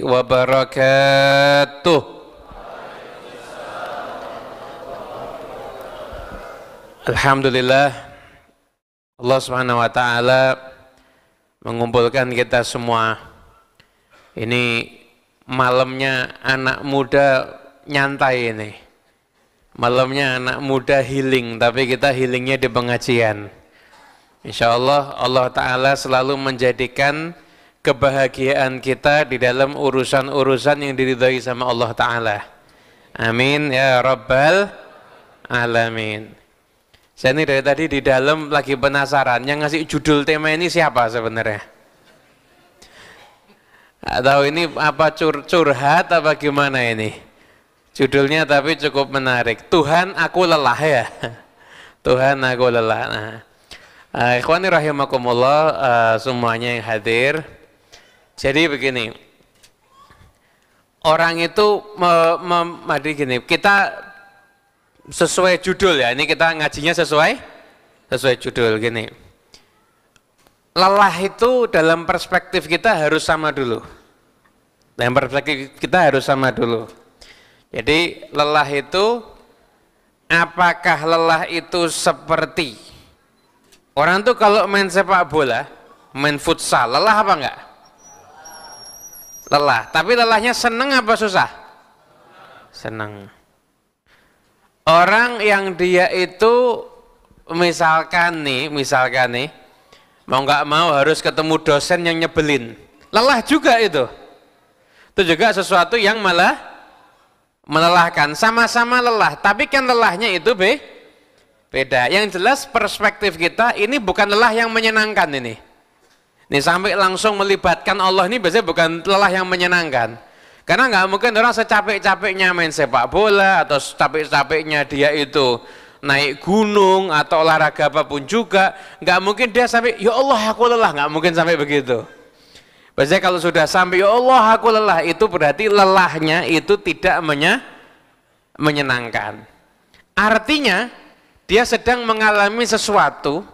wabarakatuh Alhamdulillah Allah Subhanahu wa taala mengumpulkan kita semua. Ini malamnya anak muda nyantai ini. Malamnya anak muda healing, tapi kita healingnya di pengajian. Insya Allah Allah Ta'ala selalu menjadikan kebahagiaan kita di dalam urusan-urusan yang diridhai sama Allah Ta'ala. Amin ya Rabbal Alamin. Saya ini dari tadi di dalam lagi penasaran, yang ngasih judul tema ini siapa sebenarnya? Atau ini apa cur curhat apa gimana ini? Judulnya tapi cukup menarik. Tuhan aku lelah ya. Tuhan aku lelah. Nah, eh, ikhwani rahimakumullah uh, semuanya yang hadir. Jadi begini, orang itu memadu gini, kita sesuai judul ya, ini kita ngajinya sesuai sesuai judul gini. Lelah itu dalam perspektif kita harus sama dulu. Dalam perspektif kita harus sama dulu. Jadi lelah itu apakah lelah itu seperti orang tuh kalau main sepak bola, main futsal, lelah apa enggak? lelah tapi lelahnya seneng apa susah seneng orang yang dia itu misalkan nih misalkan nih mau nggak mau harus ketemu dosen yang nyebelin lelah juga itu itu juga sesuatu yang malah melelahkan sama-sama lelah tapi kan lelahnya itu be beda yang jelas perspektif kita ini bukan lelah yang menyenangkan ini Nih sampai langsung melibatkan Allah ini biasanya bukan lelah yang menyenangkan. Karena nggak mungkin orang secapek-capeknya main sepak bola atau secapek-capeknya dia itu naik gunung atau olahraga apapun juga nggak mungkin dia sampai ya Allah aku lelah nggak mungkin sampai begitu biasanya kalau sudah sampai ya Allah aku lelah itu berarti lelahnya itu tidak menyenangkan artinya dia sedang mengalami sesuatu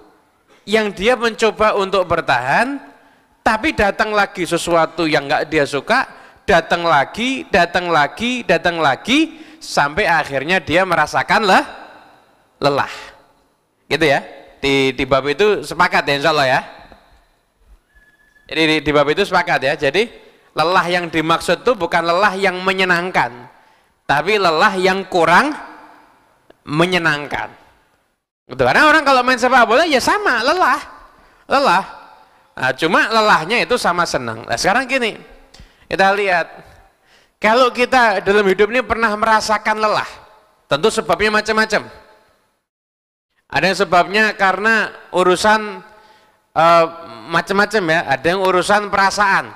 yang dia mencoba untuk bertahan tapi datang lagi sesuatu yang nggak dia suka, datang lagi, datang lagi, datang lagi, sampai akhirnya dia merasakan lelah. Gitu ya. Di, di bab itu sepakat ya insya Allah ya. Jadi di, di bab itu sepakat ya. Jadi lelah yang dimaksud itu bukan lelah yang menyenangkan. Tapi lelah yang kurang menyenangkan. Gitu. Karena orang kalau main sepak bola ya sama, lelah. Lelah. Nah, cuma lelahnya itu sama senang. Nah, sekarang gini, kita lihat. Kalau kita dalam hidup ini pernah merasakan lelah, tentu sebabnya macam-macam. Ada yang sebabnya karena urusan e, macam-macam ya, ada yang urusan perasaan.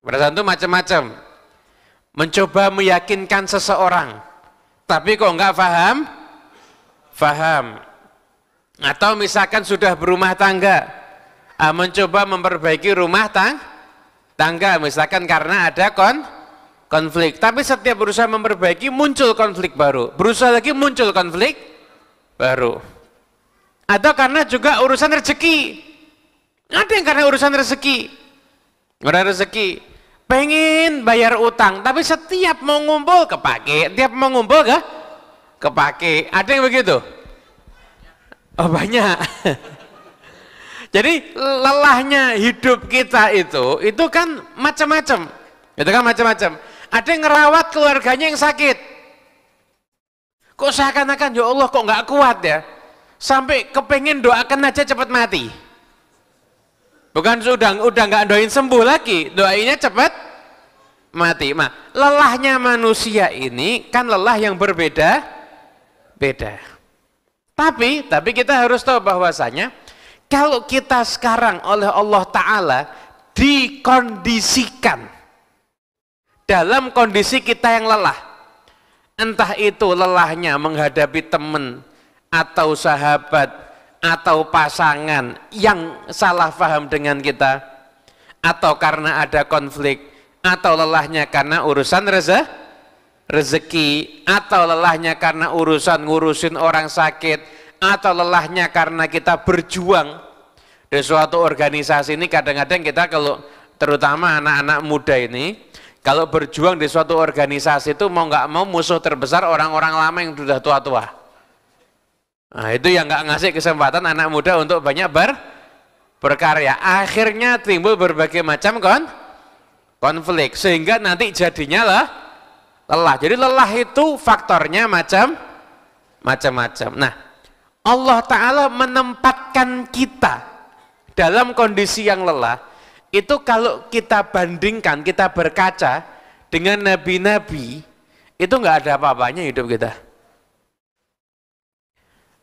Perasaan itu macam-macam. Mencoba meyakinkan seseorang, tapi kok nggak paham? Paham. Atau misalkan sudah berumah tangga, uh, mencoba memperbaiki rumah tang tangga misalkan karena ada kon konflik. Tapi setiap berusaha memperbaiki muncul konflik baru. Berusaha lagi muncul konflik baru. Atau karena juga urusan rezeki. Ada yang karena urusan rezeki. Urusan rezeki. Pengen bayar utang, tapi setiap mau ngumpul kepake, tiap mau ngumpul ke kepake. Ada yang begitu? Oh banyak. Jadi lelahnya hidup kita itu, itu kan macam-macam. Itu kan macam-macam. Ada yang ngerawat keluarganya yang sakit. Kok seakan-akan, ya Allah kok nggak kuat ya? Sampai kepengen doakan aja cepat mati. Bukan sudah udah nggak doain sembuh lagi, doainnya cepat mati. Ma, lelahnya manusia ini kan lelah yang berbeda beda. Tapi tapi kita harus tahu bahwasanya kalau kita sekarang oleh Allah Ta'ala dikondisikan dalam kondisi kita yang lelah. Entah itu lelahnya menghadapi teman atau sahabat atau pasangan yang salah paham dengan kita atau karena ada konflik atau lelahnya karena urusan reza rezeki atau lelahnya karena urusan ngurusin orang sakit atau lelahnya karena kita berjuang di suatu organisasi ini kadang-kadang kita kalau terutama anak-anak muda ini kalau berjuang di suatu organisasi itu mau nggak mau musuh terbesar orang-orang lama yang sudah tua-tua. Nah, itu yang nggak ngasih kesempatan anak muda untuk banyak ber berkarya. Akhirnya timbul berbagai macam kon konflik sehingga nanti jadinya lah lelah. Jadi lelah itu faktornya macam macam-macam. Nah, Allah Ta'ala menempatkan kita dalam kondisi yang lelah, itu kalau kita bandingkan, kita berkaca dengan nabi-nabi, itu nggak ada apa-apanya hidup kita.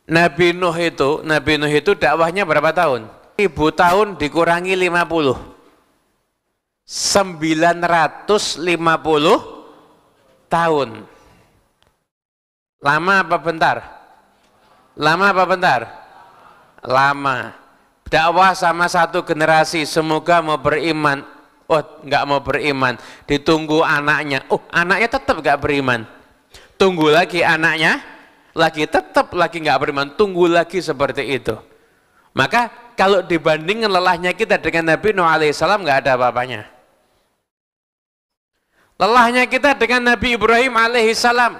Nabi Nuh itu, Nabi Nuh itu dakwahnya berapa tahun? Ibu tahun dikurangi 50. 950 tahun. Lama apa bentar? Lama apa bentar? Lama. Dakwah sama satu generasi, semoga mau beriman. Oh, nggak mau beriman. Ditunggu anaknya. Oh, anaknya tetap nggak beriman. Tunggu lagi anaknya, lagi tetap lagi nggak beriman. Tunggu lagi seperti itu. Maka kalau dibandingkan lelahnya kita dengan Nabi Nuh alaihissalam nggak ada apa-apanya. Lelahnya kita dengan Nabi Ibrahim alaihissalam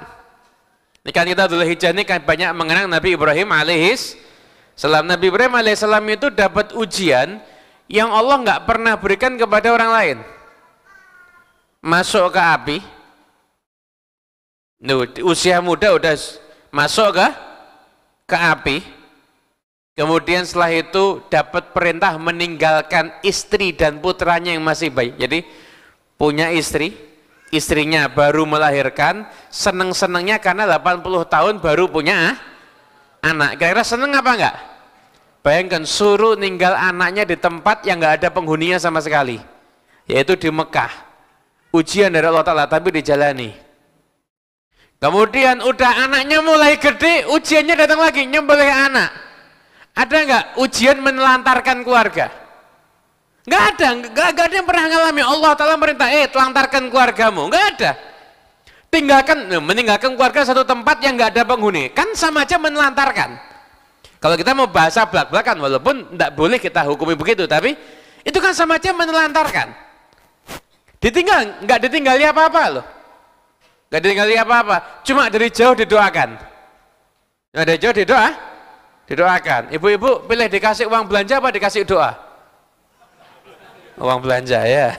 Nikah kita dulu hijrah ini kan banyak mengenang Nabi Ibrahim alaihis salam. Nabi Ibrahim alaihis salam itu dapat ujian yang Allah nggak pernah berikan kepada orang lain. Masuk ke api, Nuh, usia muda udah masuk ke ke api, kemudian setelah itu dapat perintah meninggalkan istri dan putranya yang masih bayi. Jadi punya istri, istrinya baru melahirkan, seneng-senengnya karena 80 tahun baru punya anak. Kira-kira seneng apa enggak? Bayangkan suruh ninggal anaknya di tempat yang enggak ada penghuninya sama sekali, yaitu di Mekah. Ujian dari Allah Ta'ala, tapi dijalani. Kemudian udah anaknya mulai gede, ujiannya datang lagi, nyembelih anak. Ada enggak ujian menelantarkan keluarga? Enggak ada, enggak, ada yang pernah ngalami Allah Ta'ala merintah, eh telantarkan keluargamu, enggak ada. Tinggalkan, eh, meninggalkan keluarga satu tempat yang enggak ada penghuni, kan sama aja menelantarkan. Kalau kita mau bahasa belak-belakan, walaupun enggak boleh kita hukumi begitu, tapi itu kan sama aja menelantarkan. Ditinggal, enggak ditinggali apa-apa loh. Enggak ditinggali apa-apa, cuma dari jauh didoakan. enggak dari jauh didoa, didoakan. Ibu-ibu pilih dikasih uang belanja apa dikasih doa? uang belanja ya.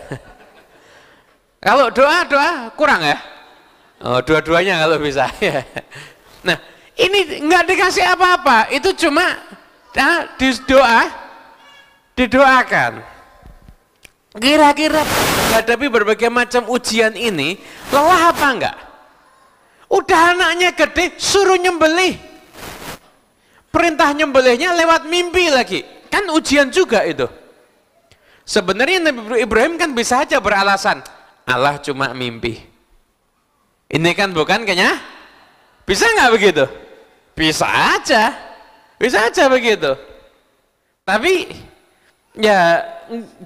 Kalau doa, doa kurang ya? Oh, dua-duanya kalau bisa. Ya. Nah, ini nggak dikasih apa-apa, itu cuma nah, di doa, didoakan. Kira-kira menghadapi berbagai macam ujian ini, lelah apa enggak? Udah anaknya gede, suruh nyembelih. Perintah nyembelihnya lewat mimpi lagi. Kan ujian juga itu. Sebenarnya Nabi Ibrahim kan bisa aja beralasan, Allah cuma mimpi. Ini kan bukan kayaknya? Bisa nggak begitu? Bisa aja. Bisa aja begitu. Tapi ya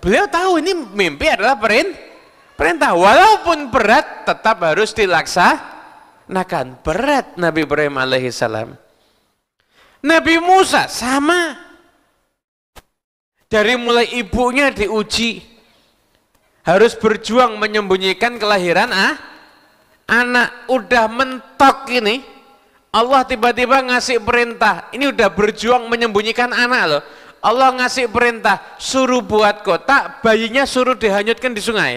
beliau tahu ini mimpi adalah perintah. perintah. Walaupun berat tetap harus dilaksanakan. Berat Nabi Ibrahim alaihissalam. Nabi Musa sama dari mulai ibunya diuji, harus berjuang menyembunyikan kelahiran ah, anak udah mentok ini, Allah tiba-tiba ngasih perintah, ini udah berjuang menyembunyikan anak loh. Allah ngasih perintah, suruh buat kotak, bayinya suruh dihanyutkan di sungai.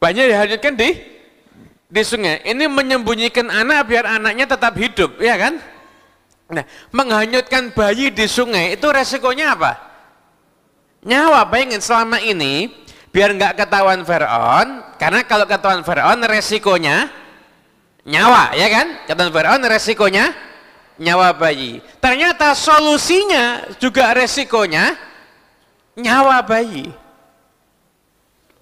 banyak dihanyutkan di di sungai. Ini menyembunyikan anak biar anaknya tetap hidup, ya kan? Nah, menghanyutkan bayi di sungai itu resikonya apa? Nyawa, bayangin selama ini biar nggak ketahuan Fir'aun, karena kalau ketahuan Fir'aun resikonya nyawa, ya kan? Ketahuan Fir'aun resikonya nyawa bayi. Ternyata solusinya juga resikonya nyawa bayi.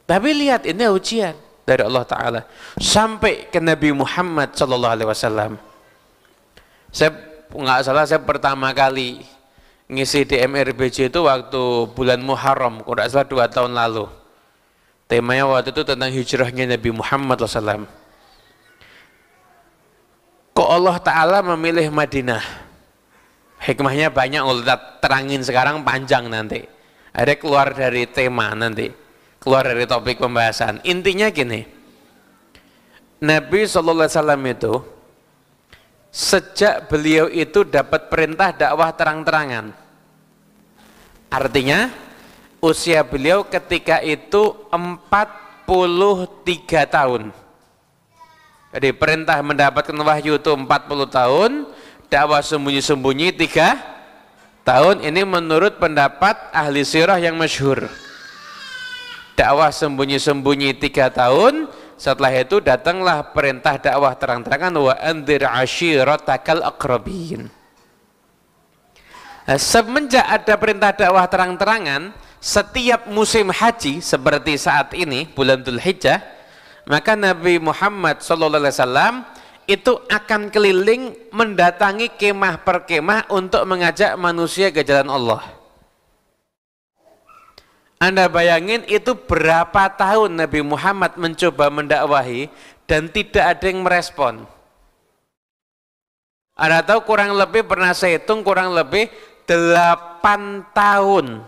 Tapi lihat ini ujian dari Allah Ta'ala sampai ke Nabi Muhammad Sallallahu Alaihi Wasallam. Saya nggak salah saya pertama kali ngisi di MRBJ itu waktu bulan Muharram, kurang salah dua tahun lalu. Temanya waktu itu tentang hijrahnya Nabi Muhammad SAW. Kok Allah Ta'ala memilih Madinah? Hikmahnya banyak, ulat terangin sekarang panjang nanti. Ada keluar dari tema nanti. Keluar dari topik pembahasan. Intinya gini, Nabi SAW itu sejak beliau itu dapat perintah dakwah terang-terangan. Artinya usia beliau ketika itu 43 tahun. Jadi perintah mendapatkan wahyu itu 40 tahun, dakwah sembunyi-sembunyi 3 tahun. Ini menurut pendapat ahli sirah yang masyhur. Dakwah sembunyi-sembunyi 3 tahun, setelah itu datanglah perintah dakwah terang-terangan wa andir ashiratakal akrobin eh, Semenjak ada perintah dakwah terang-terangan, setiap musim haji seperti saat ini bulan Dhul Hijjah, maka Nabi Muhammad SAW itu akan keliling mendatangi kemah per kemah untuk mengajak manusia ke jalan Allah anda bayangin itu berapa tahun Nabi Muhammad mencoba mendakwahi dan tidak ada yang merespon. Anda tahu kurang lebih pernah saya hitung kurang lebih 8 tahun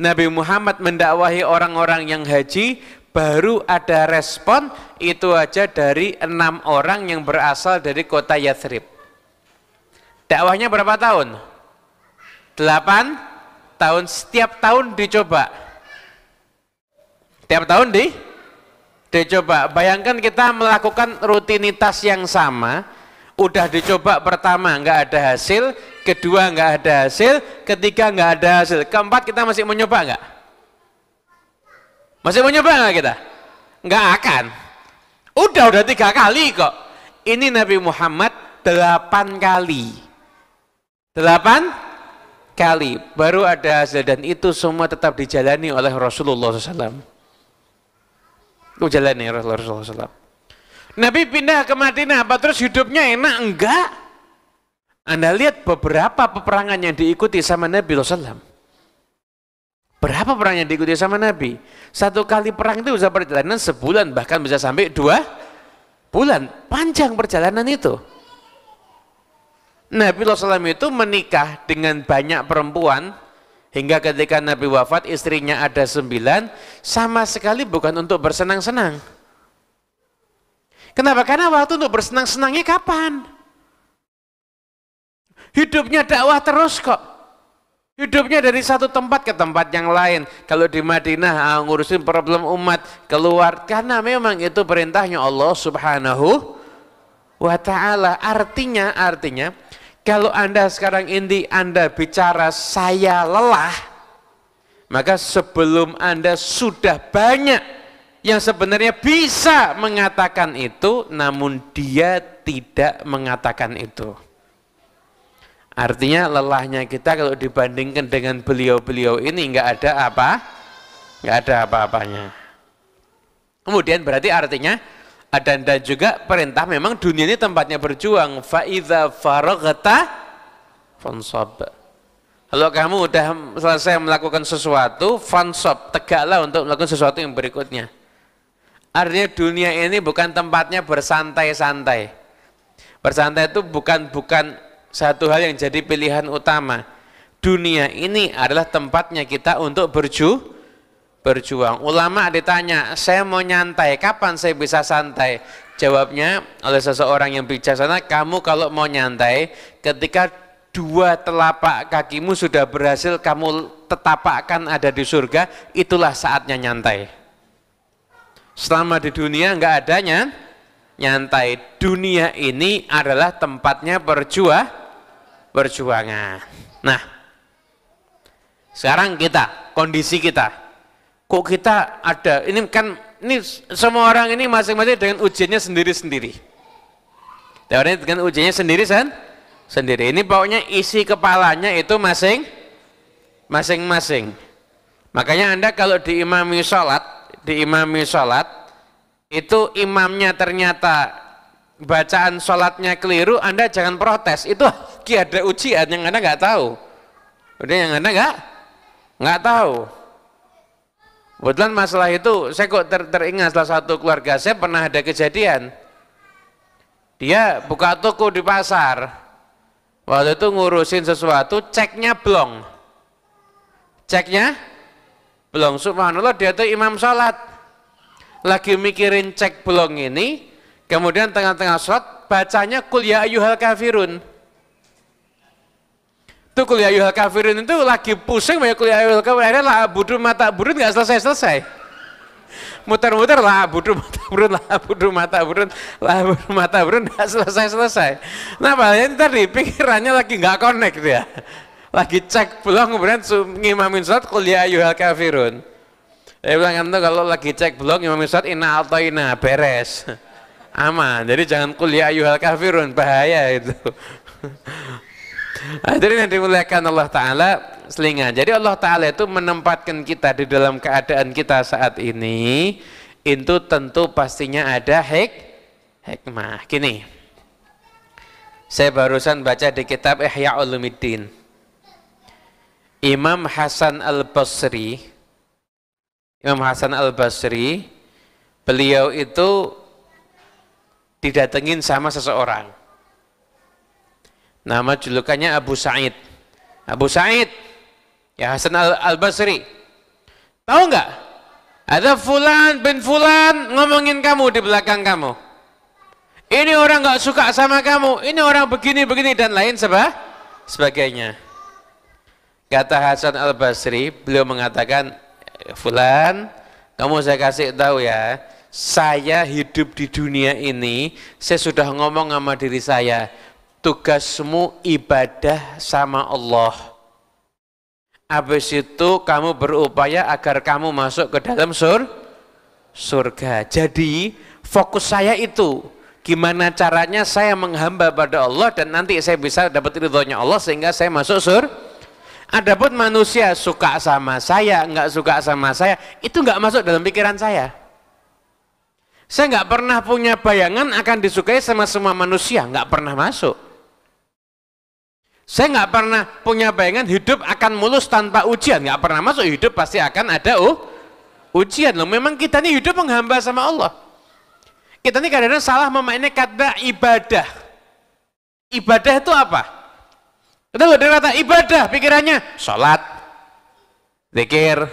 Nabi Muhammad mendakwahi orang-orang yang haji baru ada respon itu aja dari enam orang yang berasal dari kota Yathrib. Dakwahnya berapa tahun? Delapan tahun setiap tahun dicoba setiap tahun di dicoba bayangkan kita melakukan rutinitas yang sama udah dicoba pertama nggak ada hasil kedua nggak ada hasil ketiga nggak ada hasil keempat kita masih mencoba nggak masih mencoba nggak kita nggak akan udah udah tiga kali kok ini Nabi Muhammad delapan kali delapan kali baru ada hasil dan itu semua tetap dijalani oleh Rasulullah SAW. Itu jalani Rasulullah SAW. Nabi pindah ke Madinah, apa terus hidupnya enak? Enggak. Anda lihat beberapa peperangan yang diikuti sama Nabi SAW. Berapa perang yang diikuti sama Nabi? Satu kali perang itu bisa perjalanan sebulan, bahkan bisa sampai dua bulan. Panjang perjalanan itu. Nabi SAW itu menikah dengan banyak perempuan hingga ketika Nabi wafat istrinya ada sembilan sama sekali bukan untuk bersenang-senang. Kenapa? Karena waktu untuk bersenang-senangnya kapan? Hidupnya dakwah terus kok. Hidupnya dari satu tempat ke tempat yang lain. Kalau di Madinah ah, ngurusin problem umat keluar karena memang itu perintahnya Allah Subhanahu wa taala. Artinya artinya kalau Anda sekarang ini Anda bicara saya lelah, maka sebelum Anda sudah banyak yang sebenarnya bisa mengatakan itu, namun dia tidak mengatakan itu. Artinya lelahnya kita kalau dibandingkan dengan beliau-beliau ini nggak ada apa, nggak ada apa-apanya. Kemudian berarti artinya ada dan juga perintah memang dunia ini tempatnya berjuang faiza faroghata fansab kalau kamu sudah selesai melakukan sesuatu fansab tegaklah untuk melakukan sesuatu yang berikutnya artinya dunia ini bukan tempatnya bersantai-santai bersantai itu bukan bukan satu hal yang jadi pilihan utama dunia ini adalah tempatnya kita untuk berjuang berjuang. Ulama ditanya, saya mau nyantai, kapan saya bisa santai? Jawabnya oleh seseorang yang bijaksana, kamu kalau mau nyantai, ketika dua telapak kakimu sudah berhasil kamu tetapakan ada di surga, itulah saatnya nyantai. Selama di dunia enggak adanya nyantai. Dunia ini adalah tempatnya berjuang, berjuangan. Nah, sekarang kita, kondisi kita, kok kita ada ini kan ini semua orang ini masing-masing dengan ujiannya sendiri-sendiri teorinya dengan ujiannya sendiri san sendiri ini pokoknya isi kepalanya itu masing masing-masing makanya anda kalau diimami sholat diimami sholat itu imamnya ternyata bacaan sholatnya keliru anda jangan protes itu ada ujian yang anda nggak tahu udah yang anda nggak nggak tahu Kebetulan masalah itu saya kok ter teringat salah satu keluarga saya pernah ada kejadian. Dia buka toko di pasar. Waktu itu ngurusin sesuatu, ceknya blong. Ceknya blong. Subhanallah dia itu imam sholat. Lagi mikirin cek blong ini, kemudian tengah-tengah sholat, bacanya kul ya ayuhal kafirun. Itu kuliah yuhal kafirin itu lagi pusing banyak kuliah yuhal kafirin. Akhirnya lah budu mata burun gak selesai-selesai. Muter-muter lah budu mata burun, lah budu mata burun, lah budu mata burun gak selesai-selesai. Nah paling tadi pikirannya lagi gak connect ya, Lagi cek belum kemudian ngimamin surat kuliah yuhal kafirun. Saya bilang kan kalau lagi cek blog Imam Ustaz ina atau ina beres. Aman. Jadi jangan kuliah ayuhal kafirun bahaya itu. Hadirin yang dimuliakan Allah Ta'ala selingan. Jadi Allah Ta'ala itu menempatkan kita di dalam keadaan kita saat ini itu tentu pastinya ada hik hikmah. Gini, saya barusan baca di kitab Ihya Ulumuddin. Imam Hasan Al-Basri Imam Hasan Al-Basri beliau itu didatengin sama seseorang Nama julukannya Abu Sa'id. Abu Sa'id. Ya Hasan Al-Basri. Tahu nggak? Ada fulan bin fulan ngomongin kamu di belakang kamu. Ini orang nggak suka sama kamu. Ini orang begini-begini dan lain sebab sebagainya. Kata Hasan Al-Basri, beliau mengatakan, Fulan, kamu saya kasih tahu ya, saya hidup di dunia ini, saya sudah ngomong sama diri saya, tugasmu ibadah sama Allah. Habis itu kamu berupaya agar kamu masuk ke dalam sur surga. Jadi fokus saya itu gimana caranya saya menghamba pada Allah dan nanti saya bisa dapat ridhonya Allah sehingga saya masuk sur adapun manusia suka sama saya enggak suka sama saya itu enggak masuk dalam pikiran saya saya enggak pernah punya bayangan akan disukai sama semua manusia enggak pernah masuk saya nggak pernah punya bayangan hidup akan mulus tanpa ujian. Nggak pernah masuk hidup pasti akan ada oh, ujian. Loh, memang kita ini hidup menghamba sama Allah. Kita ini kadang-kadang salah memainkan kata ibadah. Ibadah itu apa? Kita udah kata ibadah, pikirannya sholat, zikir,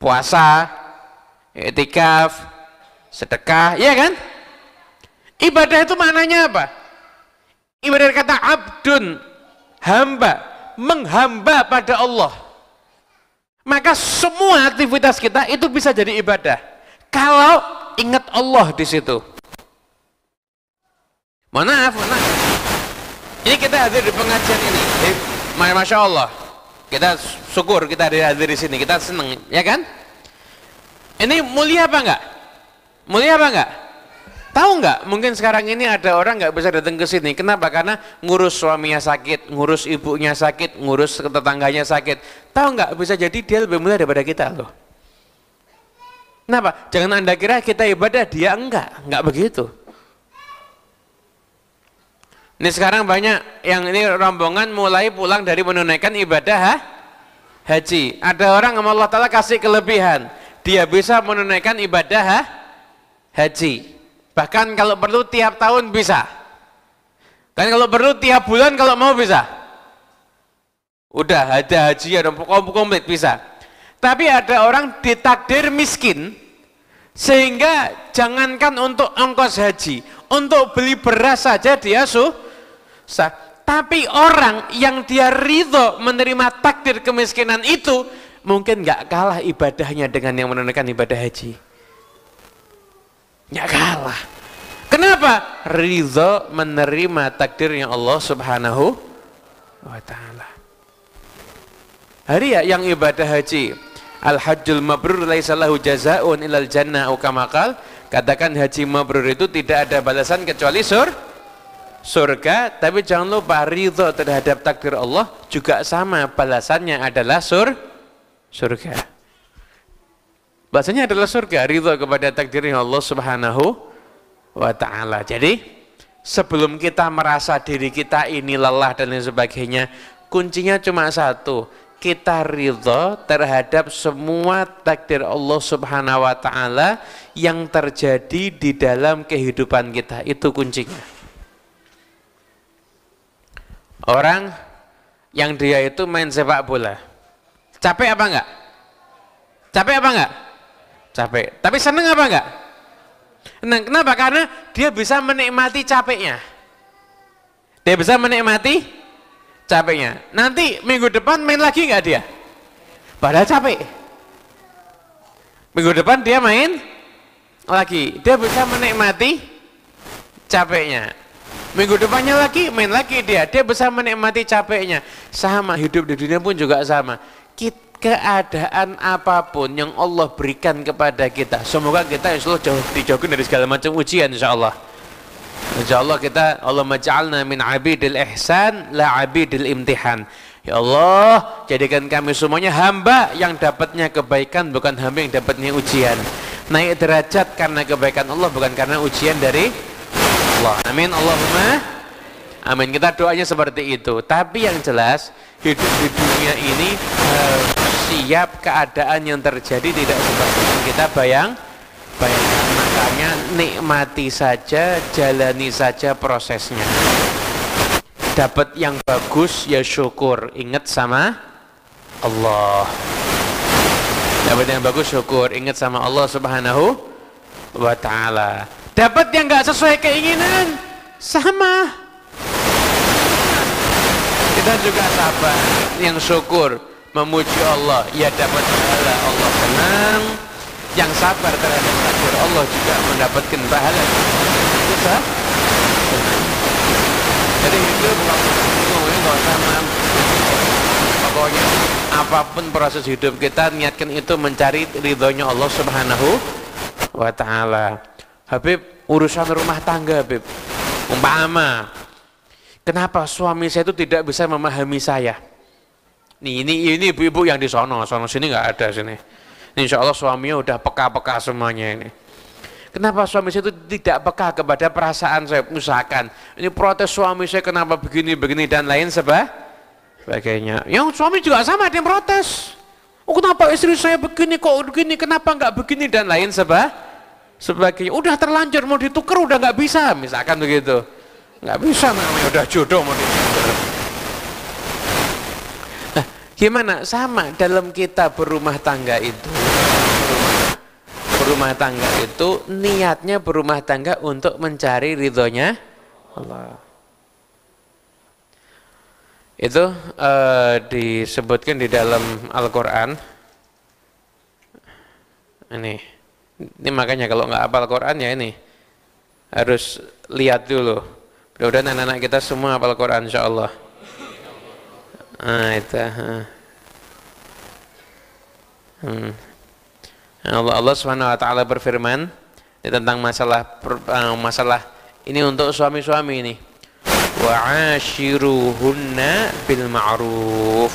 puasa, etikaf, sedekah, ya kan? Ibadah itu maknanya apa? Ibadah kata abdun, hamba, menghamba pada Allah. Maka semua aktivitas kita itu bisa jadi ibadah. Kalau ingat Allah di situ. mana maaf, Ini kita hadir di pengajian ini. Jadi, eh, Masya Allah. Kita syukur kita hadir di sini. Kita seneng, ya kan? Ini mulia apa enggak? Mulia apa enggak? Tahu nggak? Mungkin sekarang ini ada orang nggak bisa datang ke sini. Kenapa? Karena ngurus suaminya sakit, ngurus ibunya sakit, ngurus tetangganya sakit. Tahu nggak? Bisa jadi dia lebih mulia daripada kita loh. Kenapa? Jangan anda kira kita ibadah, dia enggak. Enggak begitu. Ini sekarang banyak yang ini rombongan mulai pulang dari menunaikan ibadah ha? haji. Ada orang sama Allah Ta'ala kasih kelebihan. Dia bisa menunaikan ibadah ha? haji Bahkan kalau perlu tiap tahun bisa. Dan kalau perlu tiap bulan kalau mau bisa. Udah ada haji ada komplit bisa. Tapi ada orang ditakdir miskin sehingga jangankan untuk ongkos haji, untuk beli beras saja dia susah. Tapi orang yang dia ridho menerima takdir kemiskinan itu mungkin nggak kalah ibadahnya dengan yang menunaikan ibadah haji. Ya kalah. Kenapa? Ridho menerima takdirnya Allah subhanahu wa ta'ala. Hari ya yang ibadah haji. Al-hajjul mabrur laisallahu jaza'un ilal jannah ukamakal. Katakan haji mabrur itu tidak ada balasan kecuali sur surga. Tapi jangan lupa ridho terhadap takdir Allah juga sama. Balasannya adalah sur surga. Bahasanya adalah surga, ridho kepada takdirnya Allah Subhanahu wa taala. Jadi, sebelum kita merasa diri kita ini lelah dan lain sebagainya, kuncinya cuma satu, kita ridho terhadap semua takdir Allah Subhanahu wa taala yang terjadi di dalam kehidupan kita. Itu kuncinya. Orang yang dia itu main sepak bola. Capek apa enggak? Capek apa enggak? capek. Tapi seneng apa enggak? Seneng. Kenapa? Karena dia bisa menikmati capeknya. Dia bisa menikmati capeknya. Nanti minggu depan main lagi enggak dia? Padahal capek. Minggu depan dia main lagi. Dia bisa menikmati capeknya. Minggu depannya lagi, main lagi dia. Dia bisa menikmati capeknya. Sama, hidup di dunia pun juga sama. Kita keadaan apapun yang Allah berikan kepada kita semoga kita insya Allah jauh dijauhkan dari segala macam ujian insya Allah insya Allah kita Allah maja'alna min abidil ihsan la abidil imtihan ya Allah jadikan kami semuanya hamba yang dapatnya kebaikan bukan hamba yang dapatnya ujian naik derajat karena kebaikan Allah bukan karena ujian dari Allah amin Allahumma Amin. Kita doanya seperti itu. Tapi yang jelas hidup di dunia ini harus eh, siap keadaan yang terjadi tidak seperti yang kita bayang bayangkan makanya nikmati saja jalani saja prosesnya dapat yang bagus ya syukur ingat sama Allah dapat yang bagus syukur ingat sama Allah subhanahu wa ta'ala dapat yang gak sesuai keinginan sama kita juga sabar yang syukur memuji Allah ia dapat pahala Allah senang yang sabar terhadap takdir Allah juga mendapatkan pahala itu jadi hidup nggak sama pokoknya apapun proses hidup kita niatkan itu mencari ridhonya Allah subhanahu wa ta'ala Habib urusan rumah tangga Habib umpama kenapa suami saya itu tidak bisa memahami saya Nih ini ini ibu-ibu yang di sono, sono sini nggak ada sini. Ini insya Allah suaminya udah peka-peka semuanya ini. Kenapa suami saya itu tidak peka kepada perasaan saya usahakan? Ini protes suami saya kenapa begini begini dan lain sebagainya. Yang suami juga sama dia protes. Oh, kenapa istri saya begini kok begini? Kenapa nggak begini dan lain sebagainya? Udah terlanjur mau ditukar udah nggak bisa misalkan begitu. Nggak bisa namanya udah jodoh mau ditukar. Gimana? Sama dalam kita berumah tangga itu. Berumah tangga itu niatnya berumah tangga untuk mencari ridhonya Allah. Itu uh, disebutkan di dalam Al-Quran. Ini. Ini makanya kalau nggak al Quran ya ini harus lihat dulu. Mudah-mudahan anak-anak kita semua al Quran insya Allah itu ah, ah. hmm. Allah Allah Subhanahu wa taala berfirman tentang masalah ah, masalah ini untuk suami-suami ini ashiruhunna bil ma'ruf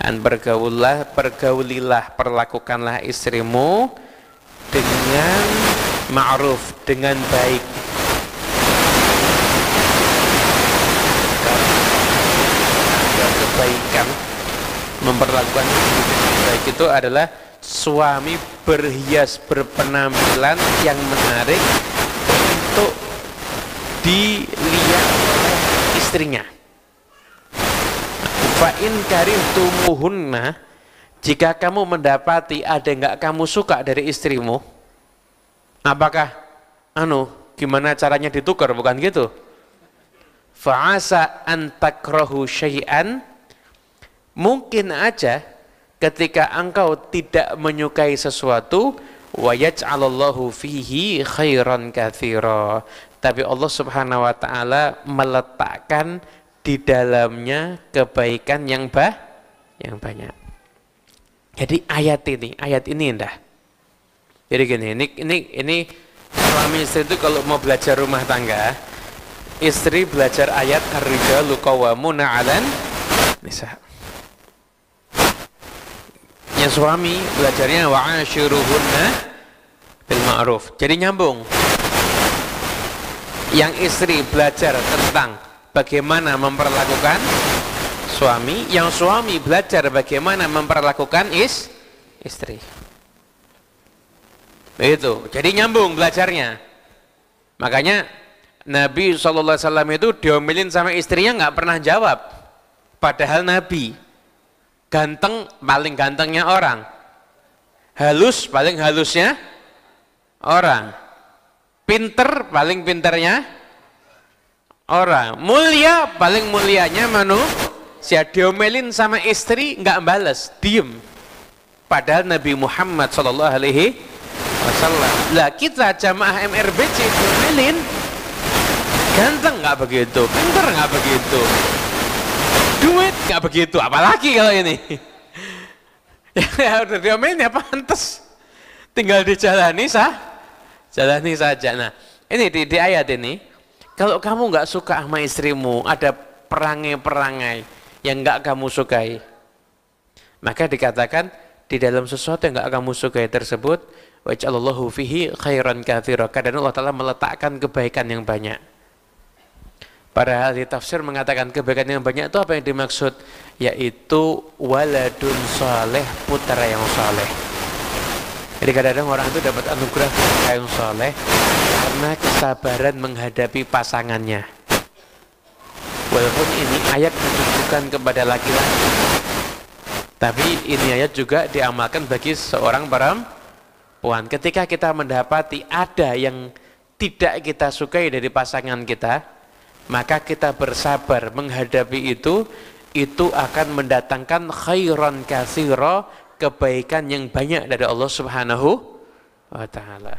dan bergaullah pergaulilah perlakukanlah istrimu dengan ma'ruf dengan baik memperhatikan memperlakukan baik itu adalah suami berhias berpenampilan yang menarik untuk dilihat oleh istrinya. Fa'in karim tumuhunna jika kamu mendapati ada yang nggak kamu suka dari istrimu, apakah anu gimana caranya ditukar bukan gitu? Fa'asa antakrohu syai'an Mungkin aja ketika engkau tidak menyukai sesuatu, wayaj'alallahu fihi khairan kathira. Tapi Allah subhanahu wa ta'ala meletakkan di dalamnya kebaikan yang bah, yang banyak. Jadi ayat ini, ayat ini indah. Jadi gini, ini, ini, ini suami istri itu kalau mau belajar rumah tangga, istri belajar ayat ar-rijalu qawwamuna 'alan nisa punya suami belajarnya wahyu bil ma'ruf. Jadi nyambung. Yang istri belajar tentang bagaimana memperlakukan suami, yang suami belajar bagaimana memperlakukan is istri. Begitu, Jadi nyambung belajarnya. Makanya Nabi SAW itu diomelin sama istrinya nggak pernah jawab. Padahal Nabi Ganteng paling gantengnya orang. Halus paling halusnya orang. Pinter paling pinternya orang. Mulia paling mulianya manusia. Diomelin sama istri nggak balas, diem. Padahal Nabi Muhammad Shallallahu Alaihi Wasallam. Lah kita jamaah MRBC diomelin ganteng nggak begitu, pinter nggak begitu, duit nggak begitu apalagi kalau ini ya, ya udah diomelin ya pantas tinggal dijalani sah jalani saja nah ini di, di ayat ini kalau kamu nggak suka sama istrimu ada perangai-perangai yang nggak kamu sukai maka dikatakan di dalam sesuatu yang nggak kamu sukai tersebut wajallahu fihi khairan kathira dan Allah Ta'ala meletakkan kebaikan yang banyak Padahal, ahli tafsir mengatakan kebaikan yang banyak itu apa yang dimaksud? Yaitu waladun soleh, putra yang soleh. Jadi kadang-kadang orang itu dapat anugerah putra yang soleh karena kesabaran menghadapi pasangannya. Walaupun ini ayat ditujukan kepada laki-laki, tapi ini ayat juga diamalkan bagi seorang perempuan. Ketika kita mendapati ada yang tidak kita sukai dari pasangan kita, maka kita bersabar menghadapi itu itu akan mendatangkan khairan kasiro kebaikan yang banyak dari Allah Subhanahu wa taala.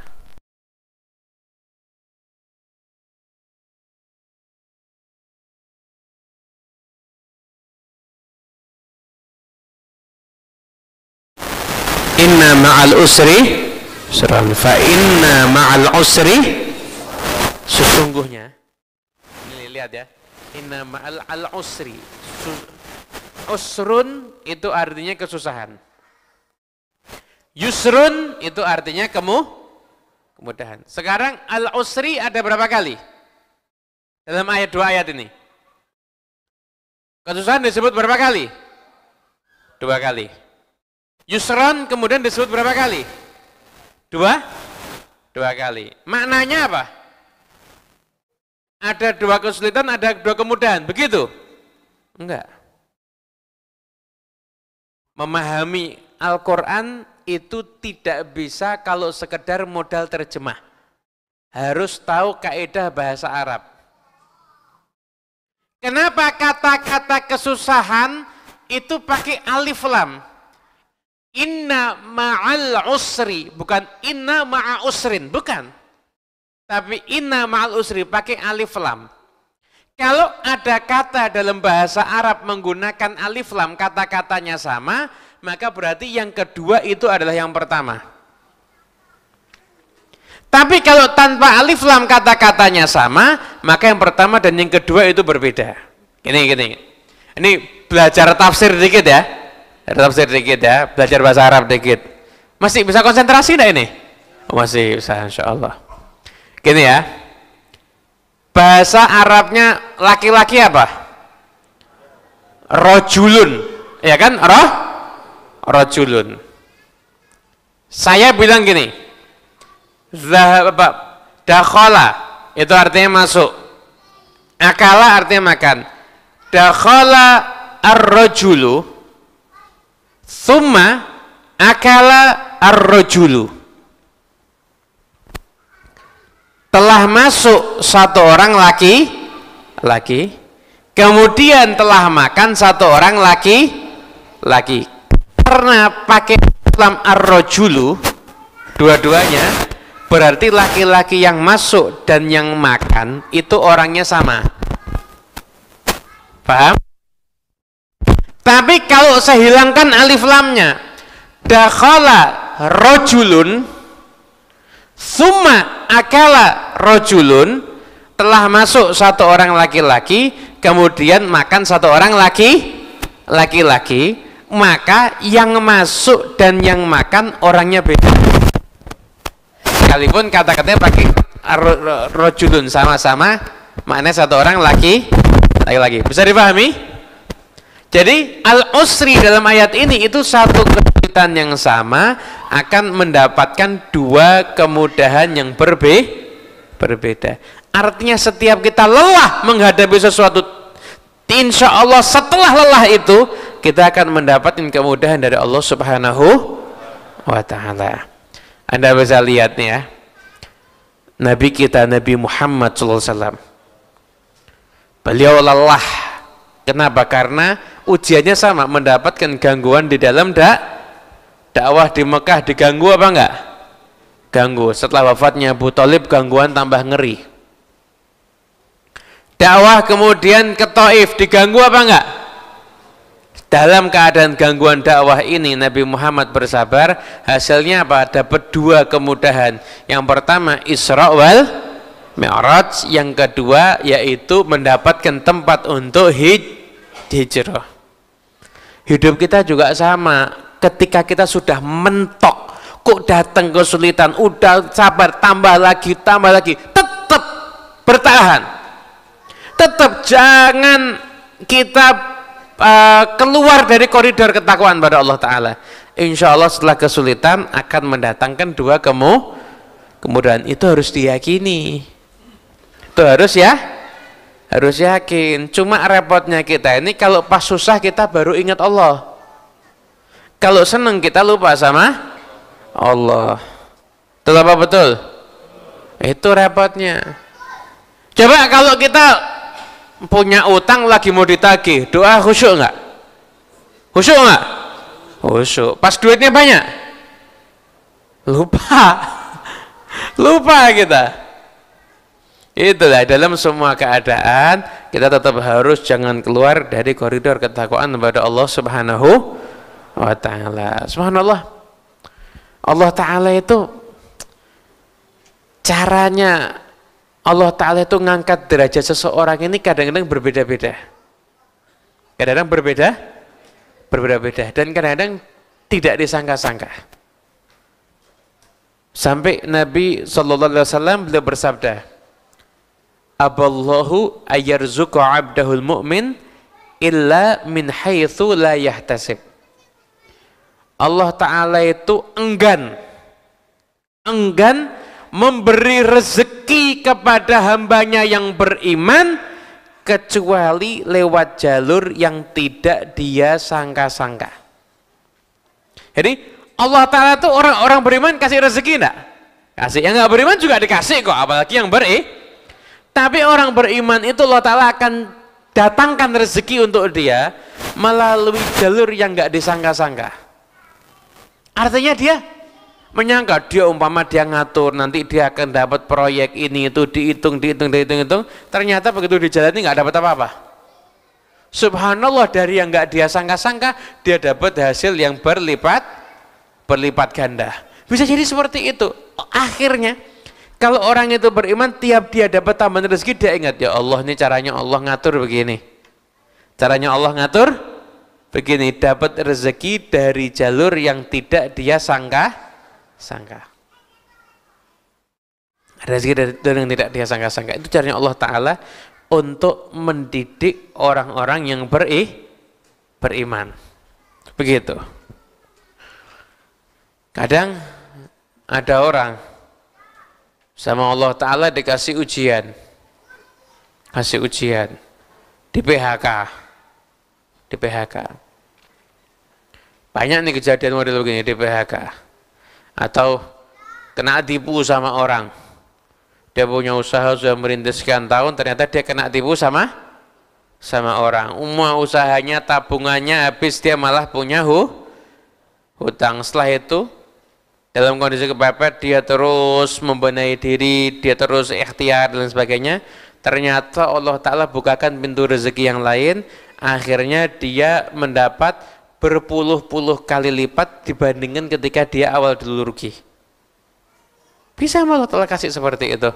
Inna ma'al usri fa inna ma'al usri Sesungguhnya lihat ya. Inna ma'al al usri. Usrun itu artinya kesusahan. Yusrun itu artinya kemu kemudahan. Sekarang al usri ada berapa kali? Dalam ayat dua ayat ini. Kesusahan disebut berapa kali? Dua kali. Yusron kemudian disebut berapa kali? Dua? Dua kali. Maknanya apa? ada dua kesulitan, ada dua kemudahan, begitu? Enggak. Memahami Al-Quran itu tidak bisa kalau sekedar modal terjemah. Harus tahu kaidah bahasa Arab. Kenapa kata-kata kesusahan itu pakai alif lam? Inna ma'al usri, bukan inna ma'a usrin, bukan. Tapi inna ma'al usri pakai alif lam. Kalau ada kata dalam bahasa Arab menggunakan alif lam, kata-katanya sama, maka berarti yang kedua itu adalah yang pertama. Tapi kalau tanpa alif lam kata-katanya sama, maka yang pertama dan yang kedua itu berbeda. Gini, gini. Ini belajar tafsir dikit ya. Tafsir dikit ya, belajar bahasa Arab dikit. Masih bisa konsentrasi enggak ini? Masih bisa, insya Allah. Gini ya. Bahasa Arabnya laki-laki apa? Rojulun. Ya kan? Roh? Rojulun. Saya bilang gini. Zahaba dakhala itu artinya masuk. Akala artinya makan. Dakhala ar-rajulu summa akala ar-rajulu telah masuk satu orang laki laki kemudian telah makan satu orang laki laki karena pakai Islam ar dua-duanya berarti laki-laki yang masuk dan yang makan itu orangnya sama paham? tapi kalau saya hilangkan alif lamnya dakhala rojulun Suma akala rojulun telah masuk satu orang laki-laki, kemudian makan satu orang laki laki-laki, maka yang masuk dan yang makan orangnya beda. Sekalipun kata-katanya pakai rojulun sama-sama, maknanya satu orang laki laki-laki. Bisa dipahami? Jadi al-usri dalam ayat ini itu satu kesulitan yang sama akan mendapatkan dua kemudahan yang berbe berbeda. Artinya setiap kita lelah menghadapi sesuatu, insya Allah setelah lelah itu kita akan mendapatkan kemudahan dari Allah Subhanahu wa taala. Anda bisa lihat ya. Nabi kita Nabi Muhammad Sallallahu Alaihi Wasallam Beliau lelah. Kenapa? Karena ujiannya sama, mendapatkan gangguan di dalam dak dakwah di Mekah diganggu apa enggak? Ganggu. Setelah wafatnya Abu Talib gangguan tambah ngeri. Dakwah kemudian ke Taif diganggu apa enggak? Dalam keadaan gangguan dakwah ini Nabi Muhammad bersabar, hasilnya apa? Dapat dua kemudahan. Yang pertama Isra wal Mi'raj yang kedua yaitu mendapatkan tempat untuk hij hijrah. Hidup kita juga sama. Ketika kita sudah mentok, kok datang kesulitan, udah sabar, tambah lagi, tambah lagi, tetap bertahan. Tetap jangan kita uh, keluar dari koridor ketakwaan pada Allah Ta'ala. Insya Allah setelah kesulitan akan mendatangkan dua kemu kemudahan. Itu harus diyakini. Itu harus ya harus yakin. Cuma repotnya kita ini kalau pas susah kita baru ingat Allah. Kalau seneng kita lupa sama Allah. Betul apa betul? Itu repotnya. Coba kalau kita punya utang lagi mau ditagih, doa khusyuk enggak? Khusyuk enggak? Khusyuk. Pas duitnya banyak, lupa, lupa kita. Itulah dalam semua keadaan kita tetap harus jangan keluar dari koridor ketakwaan kepada Allah Subhanahu wa taala. Subhanallah. Allah taala itu caranya Allah taala itu ngangkat derajat seseorang ini kadang-kadang berbeda-beda. Kadang-kadang berbeda, berbeda-beda dan kadang-kadang tidak disangka-sangka. Sampai Nabi Alaihi Wasallam beliau bersabda, aballahu ayarzuqa abdahul mu'min illa min haythu la yahtasib. Allah Ta'ala itu enggan enggan memberi rezeki kepada hambanya yang beriman kecuali lewat jalur yang tidak dia sangka-sangka. Jadi Allah Ta'ala itu orang-orang beriman kasih rezeki enggak? Kasih. Yang enggak beriman juga dikasih kok, apalagi yang beri, tapi orang beriman itu Allah Ta'ala akan datangkan rezeki untuk dia melalui jalur yang nggak disangka-sangka. Artinya dia menyangka dia umpama dia ngatur nanti dia akan dapat proyek ini itu dihitung dihitung dihitung hitung ternyata begitu dijalani nggak dapat apa-apa subhanallah dari yang nggak dia sangka-sangka dia dapat hasil yang berlipat berlipat ganda bisa jadi seperti itu akhirnya kalau orang itu beriman, tiap dia dapat tambahan rezeki, dia ingat, ya Allah ini caranya Allah ngatur begini. Caranya Allah ngatur begini, dapat rezeki dari jalur yang tidak dia sangka, sangka. Rezeki dari jalur yang tidak dia sangka-sangka. Itu caranya Allah Ta'ala untuk mendidik orang-orang yang beri, beriman. Begitu. Kadang ada orang sama Allah Ta'ala dikasih ujian kasih ujian di PHK di PHK banyak nih kejadian model begini di PHK atau kena tipu sama orang dia punya usaha sudah merintis sekian tahun ternyata dia kena tipu sama sama orang umum usahanya tabungannya habis dia malah punya hu, hutang setelah itu dalam kondisi kepepet dia terus membenahi diri dia terus ikhtiar dan sebagainya ternyata Allah Ta'ala bukakan pintu rezeki yang lain akhirnya dia mendapat berpuluh-puluh kali lipat dibandingkan ketika dia awal dulu rugi bisa Allah Ta'ala kasih seperti itu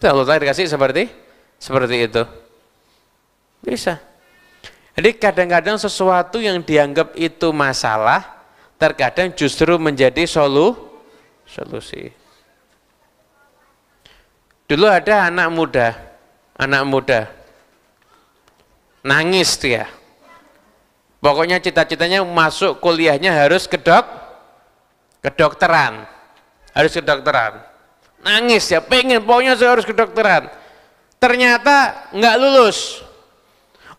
Allah Ta'ala kasih seperti seperti itu bisa jadi kadang-kadang sesuatu yang dianggap itu masalah terkadang justru menjadi solu, solusi. Dulu ada anak muda, anak muda, nangis dia. Pokoknya cita-citanya masuk kuliahnya harus ke dok, kedokteran, harus kedokteran. Nangis ya, pengen pokoknya saya harus kedokteran. Ternyata nggak lulus,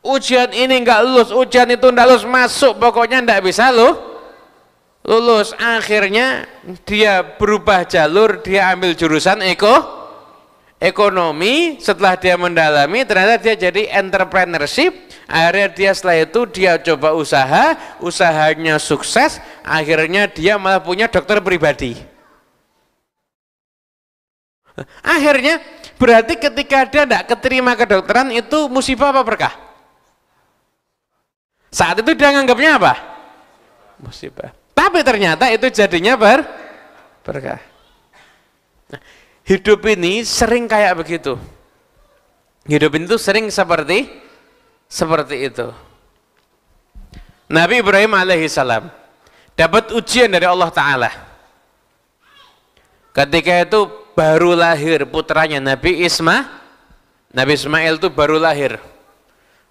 ujian ini nggak lulus, ujian itu nggak lulus, masuk pokoknya nggak bisa loh lulus akhirnya dia berubah jalur dia ambil jurusan eko ekonomi setelah dia mendalami ternyata dia jadi entrepreneurship akhirnya dia setelah itu dia coba usaha usahanya sukses akhirnya dia malah punya dokter pribadi akhirnya berarti ketika dia tidak keterima kedokteran itu musibah apa berkah saat itu dia nganggapnya apa musibah tapi ternyata itu jadinya ber berkah. Nah, hidup ini sering kayak begitu. Hidup itu sering seperti seperti itu. Nabi Ibrahim alaihissalam dapat ujian dari Allah taala. Ketika itu baru lahir putranya Nabi Isma, Nabi Ismail itu baru lahir.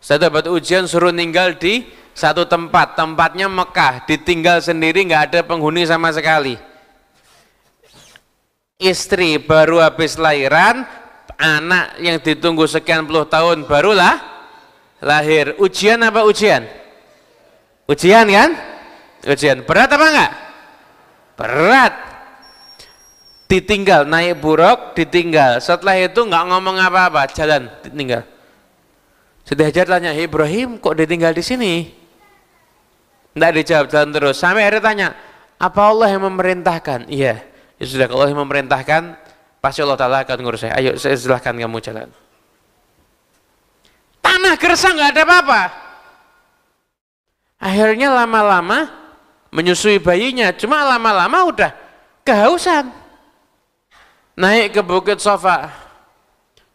Saya dapat ujian suruh ninggal di satu tempat, tempatnya Mekah, ditinggal sendiri nggak ada penghuni sama sekali. Istri baru habis lahiran, anak yang ditunggu sekian puluh tahun barulah lahir. Ujian apa ujian? Ujian kan? Ujian. Berat apa enggak? Berat. Ditinggal, naik buruk, ditinggal. Setelah itu enggak ngomong apa-apa, jalan, ditinggal. Sudah Ibrahim kok ditinggal di sini? Tidak dijawab jalan terus. Sampai akhirnya tanya, apa Allah yang memerintahkan? Iya, ya sudah kalau Allah yang memerintahkan, pasti Allah Ta'ala akan ngurus saya. Ayo, saya silahkan kamu jalan. Tanah gersang nggak ada apa-apa. Akhirnya lama-lama menyusui bayinya, cuma lama-lama udah kehausan. Naik ke Bukit Sofa.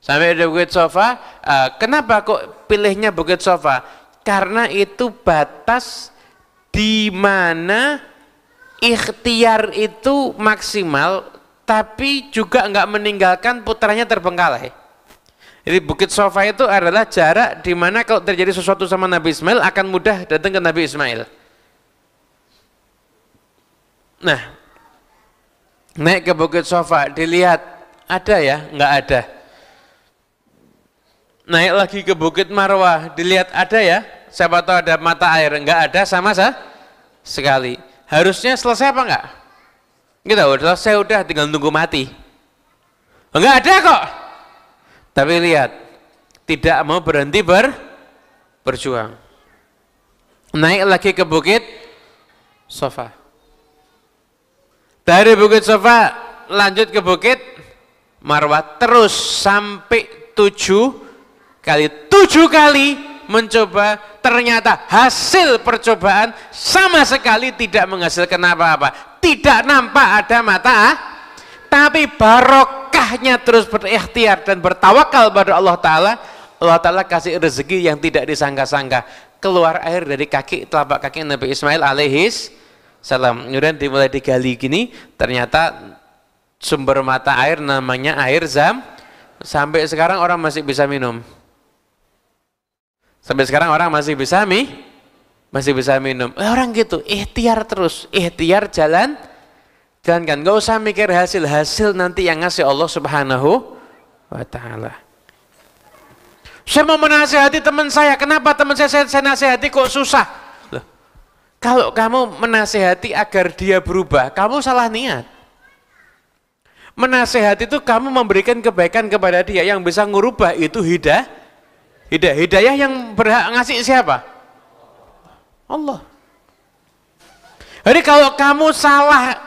Sampai di Bukit Sofa, uh, kenapa kok pilihnya Bukit Sofa? Karena itu batas di mana ikhtiar itu maksimal tapi juga enggak meninggalkan putranya terbengkalai. Jadi Bukit Sofa itu adalah jarak di mana kalau terjadi sesuatu sama Nabi Ismail akan mudah datang ke Nabi Ismail. Nah, naik ke Bukit Sofa dilihat ada ya? enggak ada. Naik lagi ke Bukit Marwah dilihat ada ya? siapa tahu ada mata air, enggak ada sama sah sekali. Harusnya selesai apa enggak? Kita udah selesai udah tinggal tunggu mati. Enggak ada kok. Tapi lihat, tidak mau berhenti ber berjuang. Naik lagi ke bukit Sofa. Dari bukit Sofa lanjut ke bukit Marwah terus sampai tujuh kali tujuh kali mencoba, ternyata hasil percobaan sama sekali tidak menghasilkan apa-apa. Tidak nampak ada mata, ah. tapi barokahnya terus berikhtiar dan bertawakal pada Allah Ta'ala, Allah Ta'ala kasih rezeki yang tidak disangka-sangka. Keluar air dari kaki, telapak kaki Nabi Ismail alaihis salam. Kemudian dimulai digali gini, ternyata sumber mata air namanya air zam, sampai sekarang orang masih bisa minum. Sampai sekarang orang masih bisa mi, masih bisa minum. Eh, orang gitu, ikhtiar terus, ikhtiar jalan, jalankan. Gak usah mikir hasil-hasil nanti yang ngasih Allah Subhanahu wa Ta'ala. Saya mau menasehati teman saya, kenapa teman saya saya, saya nasihati kok susah? Loh, kalau kamu menasehati agar dia berubah, kamu salah niat. Menasehati itu kamu memberikan kebaikan kepada dia yang bisa ngerubah itu hidayah Hidayah, hidayah yang berhak ngasih siapa? Allah. Jadi kalau kamu salah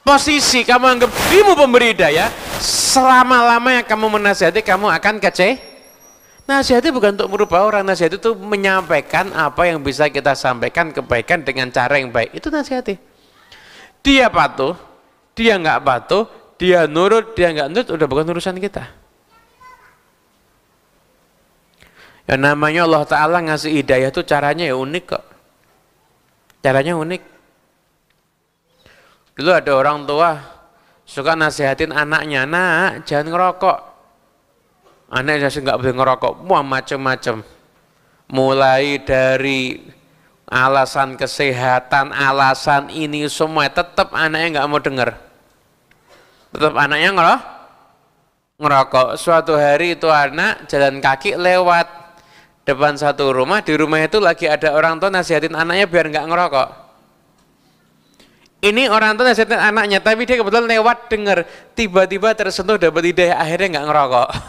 posisi, kamu anggap dirimu pemberi hidayah, selama lama yang kamu menasihati, kamu akan kece. Nasihat itu bukan untuk merubah orang, nasihat itu menyampaikan apa yang bisa kita sampaikan kebaikan dengan cara yang baik. Itu nasihati. Dia patuh, dia nggak patuh, dia nurut, dia nggak nurut, udah bukan urusan kita. Ya namanya Allah Ta'ala ngasih hidayah itu caranya ya unik kok. Caranya unik. Dulu ada orang tua suka nasihatin anaknya, nak jangan ngerokok. Anaknya sih nggak boleh ngerokok, buang macem-macem. Mulai dari alasan kesehatan, alasan ini semua, tetap anaknya nggak mau dengar. Tetap anaknya ngerokok. Ngerokok. Suatu hari itu anak jalan kaki lewat depan satu rumah, di rumah itu lagi ada orang tua nasihatin anaknya biar nggak ngerokok. Ini orang tua nasihatin anaknya, tapi dia kebetulan lewat denger, tiba-tiba tersentuh dapat hidayah, akhirnya nggak ngerokok.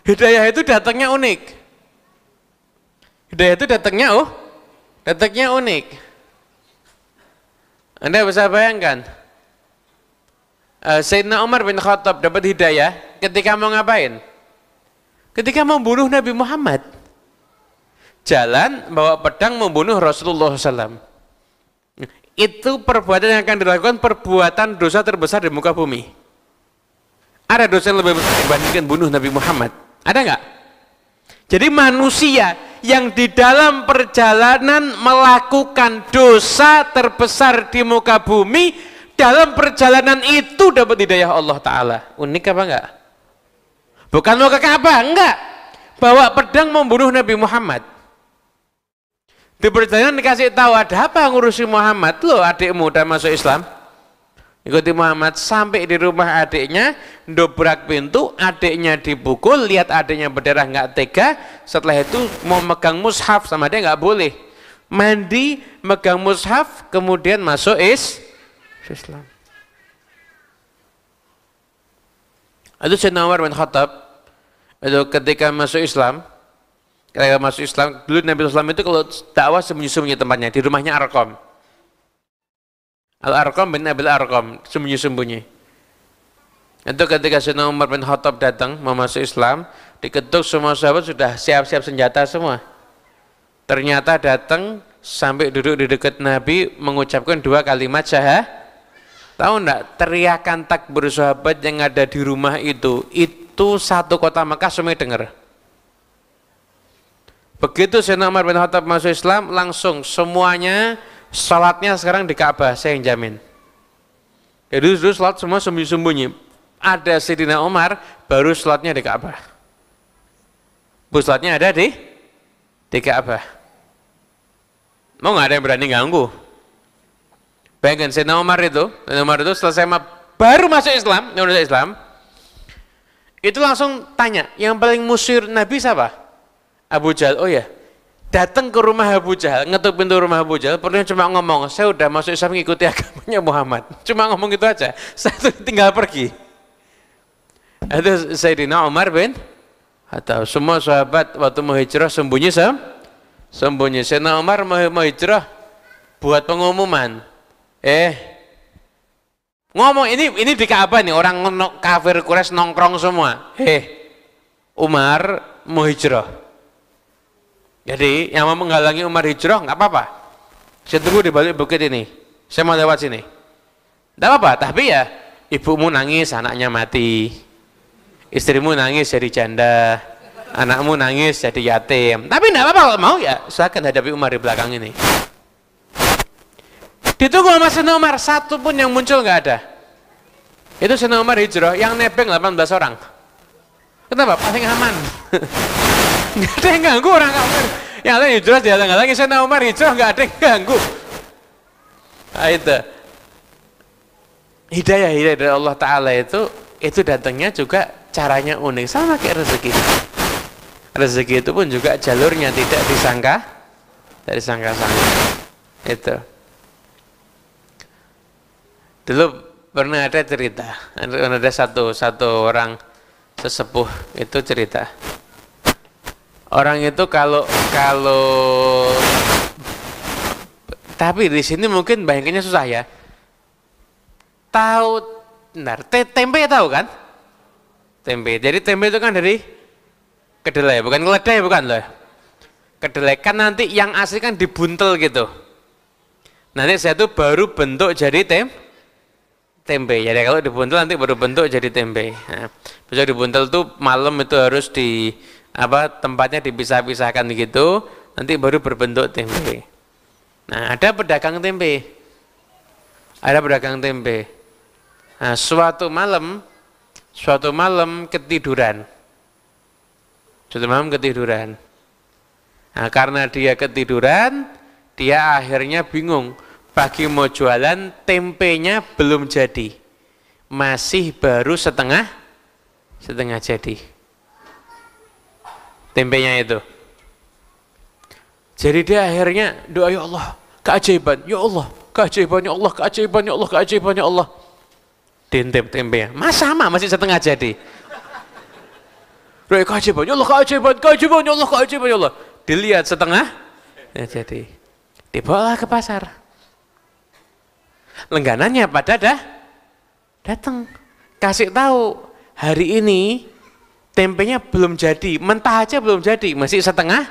Hidayah itu datangnya unik. Hidayah itu datangnya oh, datangnya unik. Anda bisa bayangkan, uh, Sayyidina Umar bin Khattab dapat hidayah ketika mau ngapain? ketika membunuh Nabi Muhammad. Jalan bawa pedang membunuh Rasulullah SAW. Itu perbuatan yang akan dilakukan perbuatan dosa terbesar di muka bumi. Ada dosa yang lebih besar dibandingkan bunuh Nabi Muhammad. Ada nggak? Jadi manusia yang di dalam perjalanan melakukan dosa terbesar di muka bumi dalam perjalanan itu dapat hidayah Allah Ta'ala unik apa enggak? Bukan mau ke Ka'bah, enggak. Bawa pedang membunuh Nabi Muhammad. Di perjalanan dikasih tahu ada apa ngurusi Muhammad loh adikmu udah masuk Islam. Ikuti Muhammad sampai di rumah adiknya, dobrak pintu, adiknya dipukul, lihat adiknya berdarah nggak tega. Setelah itu mau megang mushaf sama dia nggak boleh. Mandi, megang mushaf, kemudian masuk is Islam. Aduh, Sayyidina Umar bin Khattab itu ketika masuk Islam, ketika masuk Islam, dulu Nabi Islam itu kalau dakwah sembunyi-sembunyi tempatnya di rumahnya Arkom. Al Arkom bin Abil Arkom sembunyi-sembunyi. Itu ketika Sayyidina Umar bin Khattab datang mau masuk Islam, diketuk semua sahabat sudah siap-siap senjata semua. Ternyata datang sampai duduk di dekat Nabi mengucapkan dua kalimat syahadat Tahu enggak teriakan takbir sahabat yang ada di rumah itu, itu satu kota Mekah semua dengar. Begitu Sayyidina Umar bin Khattab masuk Islam, langsung semuanya sholatnya sekarang di Ka'bah, saya yang jamin. Jadi dulu sholat semua sembunyi-sembunyi. Ada Sayyidina Umar, baru sholatnya di Ka'bah. Pusatnya ada di di Ka'bah. Mau nggak ada yang berani ganggu? Bayangkan Sayyidina Umar itu, Sayyidina Umar itu selesai ma baru masuk Islam, masuk Islam, itu langsung tanya, yang paling musyir Nabi siapa? Abu Jahal, oh ya, datang ke rumah Abu Jahal, ngetuk pintu rumah Abu Jahal, pernah cuma ngomong, saya udah masuk Islam mengikuti agamanya Muhammad. Cuma ngomong itu aja, satu tinggal pergi. Itu Sayyidina Umar bin atau semua sahabat waktu mau hijrah sembunyi sam? Sembunyi. Sayyidina Umar mau hijrah buat pengumuman Eh, ngomong ini ini di Ka'bah nih orang kafir Quraisy nongkrong semua. Eh, Umar mau hijrah. Jadi yang mau menghalangi Umar hijrah nggak apa-apa. Saya tunggu di balik bukit ini. Saya mau lewat sini. nggak apa-apa, tapi ya ibumu nangis, anaknya mati. Istrimu nangis jadi janda. Anakmu nangis jadi yatim. Tapi nggak apa-apa kalau mau ya saya akan hadapi Umar di belakang ini. Ditunggu sama Senomar, satu pun yang muncul nggak ada. Itu umar hijrah, yang nebeng 18 orang. Kenapa? Paling aman. Gak ada yang ganggu orang kafir. Yang lain hijrah, dia nggak lagi umar hijrah, nggak ada yang ganggu. Nah, itu. Hidayah, hidayah dari Allah Ta'ala itu, itu datangnya juga caranya unik, sama kayak rezeki. Rezeki itu pun juga jalurnya tidak disangka, dari sangka-sangka. Itu. Dulu pernah ada cerita, ada satu satu orang sesepuh itu cerita. Orang itu kalau kalau tapi di sini mungkin bayangkannya susah ya. Tahu, benar, te tempe tahu kan? Tempe. Jadi tempe itu kan dari kedelai, bukan keledai bukan loh. Kedelai kan nanti yang asli kan dibuntel gitu. Nanti saya tuh baru bentuk jadi tempe tempe. ya kalau dibuntel nanti baru bentuk jadi tempe. Nah, besok dibuntel tuh malam itu harus di apa tempatnya dipisah-pisahkan gitu, nanti baru berbentuk tempe. Nah, ada pedagang tempe. Ada pedagang tempe. Nah, suatu malam suatu malam ketiduran. Suatu malam ketiduran. Nah, karena dia ketiduran, dia akhirnya bingung pagi mau jualan tempenya belum jadi masih baru setengah setengah jadi tempenya itu jadi dia akhirnya doa ya Allah keajaiban ya Allah keajaiban ya Allah keajaiban ya Allah keajaiban ya Allah dintem tempe mas sama masih setengah jadi doa ya keajaiban ya Allah keajaiban keajaiban ya Allah keajaiban ya Allah dilihat setengah ya jadi dibawa ke pasar Lengganannya pada dah datang. Kasih tahu, hari ini tempenya belum jadi, mentah aja belum jadi, masih setengah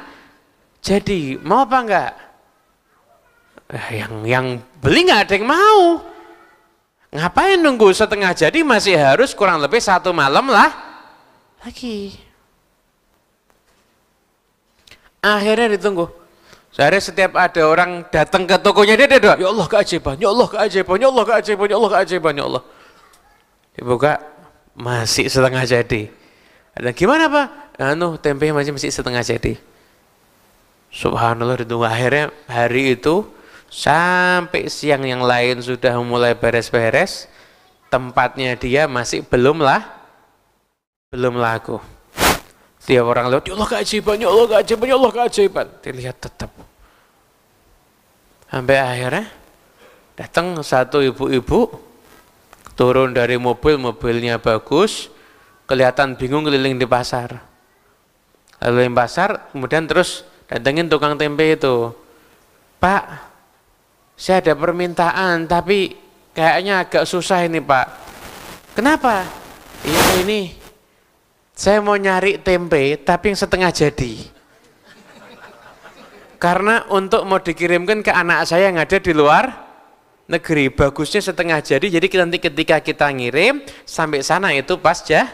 jadi. Mau apa enggak? Eh, yang yang beli enggak ada yang mau. Ngapain nunggu setengah jadi masih harus kurang lebih satu malam lah lagi. Akhirnya ditunggu. Sehari setiap ada orang datang ke tokonya dia, dia doa, ya Allah keajaiban, ya Allah keajaiban, ya Allah keajaiban, ya Allah keajaiban, ya Allah. Dibuka, masih setengah jadi. Ada gimana Pak? Anu, tempe masih masih setengah jadi. Subhanallah itu akhirnya hari itu sampai siang yang lain sudah mulai beres-beres, tempatnya dia masih belum lah, belum laku. Tiap orang lewat, ya Allah keajaiban, ya Allah keajaiban, ya Allah keajaiban. Dilihat tetap Sampai akhirnya datang satu ibu-ibu turun dari mobil, mobilnya bagus, kelihatan bingung keliling di pasar. Lalu di pasar, kemudian terus datengin tukang tempe itu. Pak, saya ada permintaan, tapi kayaknya agak susah ini Pak. Kenapa? Iya ini, saya mau nyari tempe, tapi yang setengah jadi. Karena untuk mau dikirimkan ke anak saya yang ada di luar negeri, bagusnya setengah jadi. Jadi nanti ketika kita ngirim sampai sana itu pas ya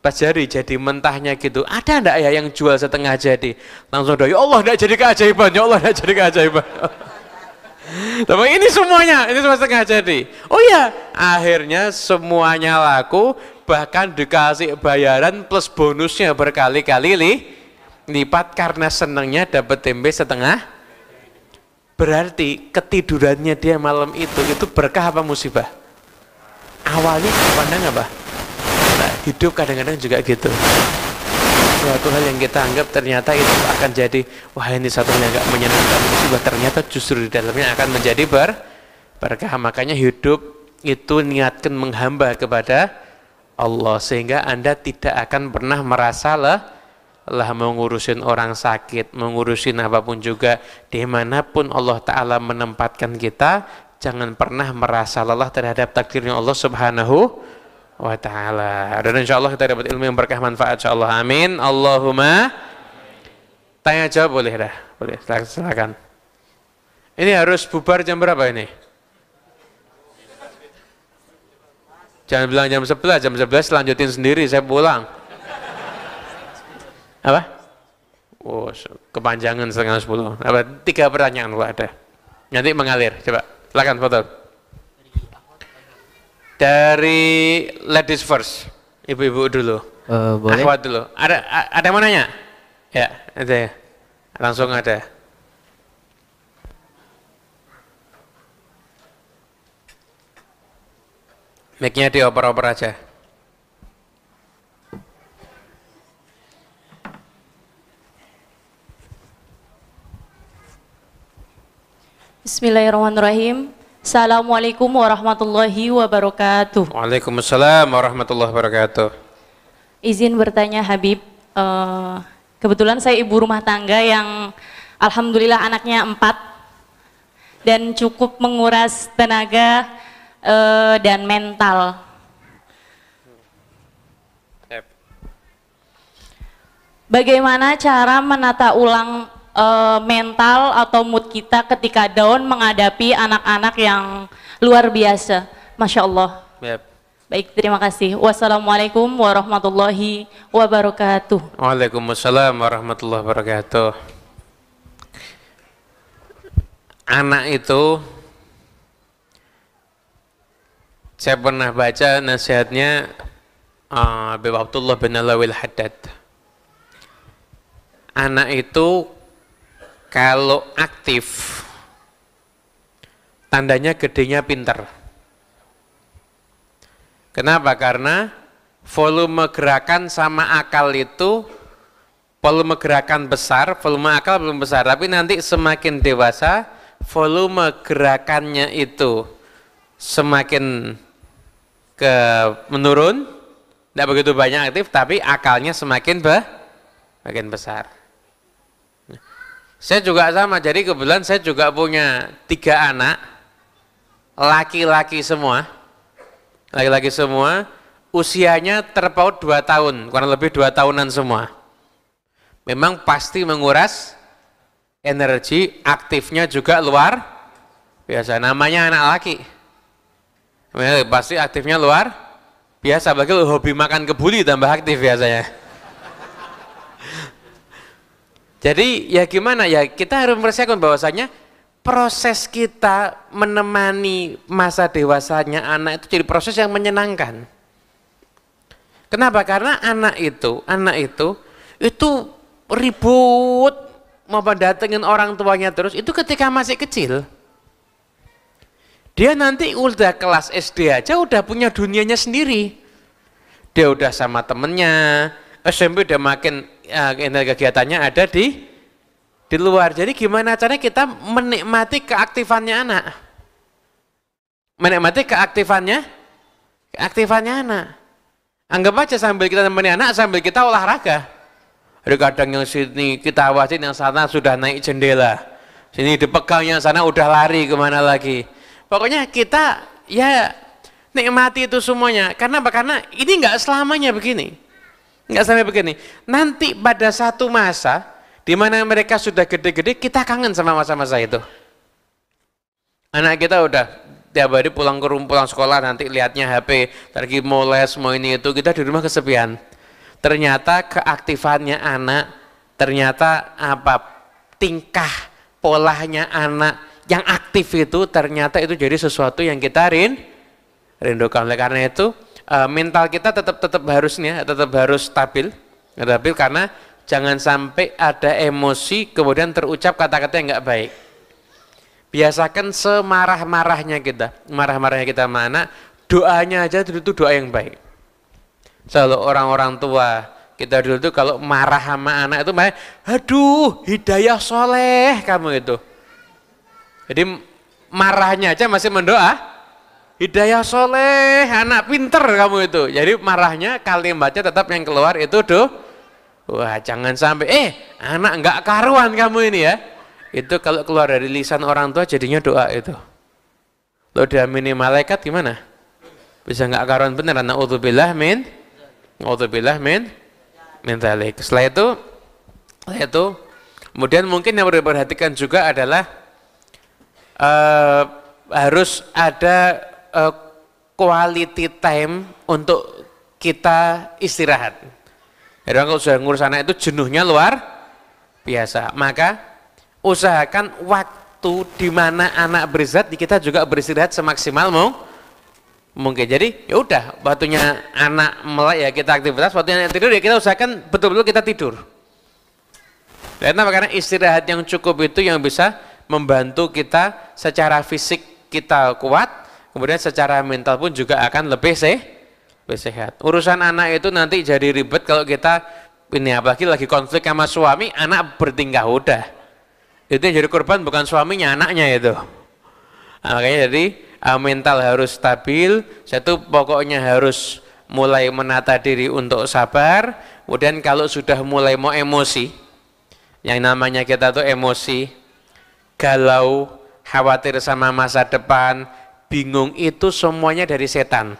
pas jari jadi mentahnya gitu ada ndak ya yang jual setengah jadi langsung doa ya Allah ndak jadi keajaiban ya Allah ndak jadi keajaiban tapi ini semuanya ini semua setengah jadi oh ya akhirnya semuanya laku bahkan dikasih bayaran plus bonusnya berkali-kali lih lipat karena senangnya dapat tempe setengah. Berarti ketidurannya dia malam itu itu berkah apa musibah? Awalnya pandang apa? Nah, hidup kadang-kadang juga gitu. Suatu hal yang kita anggap ternyata itu akan jadi wah ini satu yang agak menyenangkan musibah ternyata justru di dalamnya akan menjadi ber berkah. Makanya hidup itu niatkan menghamba kepada Allah sehingga Anda tidak akan pernah merasa lah lah mengurusin orang sakit, mengurusin apapun juga, dimanapun Allah Ta'ala menempatkan kita, jangan pernah merasa lelah terhadap takdirnya Allah Subhanahu wa Ta'ala. Dan insya Allah kita dapat ilmu yang berkah manfaat, insya Allah. Amin. Allahumma. Tanya jawab boleh dah? Boleh, silakan. Ini harus bubar jam berapa ini? Jangan bilang jam 11, jam 11 lanjutin sendiri, saya pulang. Apa? Oh, kepanjangan setengah sepuluh. Apa? Tiga pertanyaan kalau ada. Nanti mengalir. Coba, silakan foto. Dari ladies first, ibu-ibu dulu. Uh, boleh. Akhwat dulu. Ada ada mau nanya? Ya, ada ya. Langsung ada. Mic-nya dioper-oper aja. Bismillahirrahmanirrahim. Assalamualaikum warahmatullahi wabarakatuh. Waalaikumsalam warahmatullahi wabarakatuh. Izin bertanya Habib, eh, kebetulan saya ibu rumah tangga yang alhamdulillah anaknya empat dan cukup menguras tenaga eh, dan mental. Bagaimana cara menata ulang uh, mental atau mood kita ketika down menghadapi anak-anak yang luar biasa. Masya Allah. Yep. Baik, terima kasih. Wassalamualaikum warahmatullahi wabarakatuh. Waalaikumsalam warahmatullahi wabarakatuh. Anak itu, saya pernah baca nasihatnya uh, Abdullah bin Alawil Haddad. Anak itu kalau aktif, tandanya gedenya pinter. Kenapa? Karena volume gerakan sama akal itu volume gerakan besar, volume akal belum besar, tapi nanti semakin dewasa volume gerakannya itu semakin ke menurun, tidak begitu banyak aktif, tapi akalnya semakin be, makin besar. Saya juga sama, jadi kebetulan saya juga punya tiga anak, laki-laki semua, laki-laki semua, usianya terpaut dua tahun, kurang lebih dua tahunan semua. Memang pasti menguras energi, aktifnya juga luar biasa. Namanya anak laki, pasti aktifnya luar biasa, bagi hobi makan kebuli tambah aktif biasanya. Jadi ya gimana ya kita harus mempersiapkan bahwasanya proses kita menemani masa dewasanya anak itu jadi proses yang menyenangkan. Kenapa? Karena anak itu, anak itu itu ribut mau datengin orang tuanya terus itu ketika masih kecil. Dia nanti udah kelas SD aja udah punya dunianya sendiri. Dia udah sama temennya, SMP udah makin Eh, energi kegiatannya ada di di luar. Jadi gimana caranya kita menikmati keaktifannya anak? Menikmati keaktifannya? Keaktifannya anak. Anggap aja sambil kita temani anak, sambil kita olahraga. Ada kadang yang sini kita awasin, yang sana sudah naik jendela. Sini dipegang, yang sana udah lari kemana lagi. Pokoknya kita ya nikmati itu semuanya. Karena apa? Karena ini nggak selamanya begini. Enggak sampai begini. Nanti pada satu masa, di mana mereka sudah gede-gede, kita kangen sama masa-masa itu. Anak kita udah tiap hari pulang ke rumah, pulang sekolah, nanti lihatnya HP, lagi mau mau ini itu, kita di rumah kesepian. Ternyata keaktifannya anak, ternyata apa tingkah polanya anak yang aktif itu ternyata itu jadi sesuatu yang kita rin, rindukan. Oleh karena itu, Eh, mental kita tetap tetap harusnya tetap harus stabil stabil karena jangan sampai ada emosi kemudian terucap kata-kata yang nggak baik biasakan semarah-marahnya kita marah-marahnya kita mana doanya aja dulu itu doa yang baik selalu orang-orang tua kita dulu tuh kalau marah sama anak itu marah, aduh hidayah soleh kamu itu jadi marahnya aja masih mendoa Hidayah soleh, anak pinter kamu itu. Jadi marahnya kali baca tetap yang keluar itu doh. Wah jangan sampai, eh anak enggak karuan kamu ini ya. Itu kalau keluar dari lisan orang tua jadinya doa itu. Lo minimal malaikat gimana? Bisa enggak karuan beneran? Na'udzubillah min. bilah min. Minta Setelah itu, setelah itu, kemudian mungkin yang perlu diperhatikan juga adalah uh, harus ada uh, quality time untuk kita istirahat. Jadi kalau sudah ngurus anak itu jenuhnya luar biasa. Maka usahakan waktu di mana anak beristirahat di kita juga beristirahat semaksimal mau mungkin. Jadi ya udah waktunya anak melek ya kita aktivitas, waktunya anak tidur ya kita usahakan betul-betul kita tidur. Dan apa karena istirahat yang cukup itu yang bisa membantu kita secara fisik kita kuat, kemudian secara mental pun juga akan lebih sehat. Urusan anak itu nanti jadi ribet kalau kita ini apalagi lagi konflik sama suami, anak bertingkah udah. Itu yang jadi korban bukan suaminya, anaknya itu. Nah, makanya jadi eh, mental harus stabil, satu pokoknya harus mulai menata diri untuk sabar, kemudian kalau sudah mulai mau emosi, yang namanya kita tuh emosi, galau, khawatir sama masa depan, bingung itu semuanya dari setan.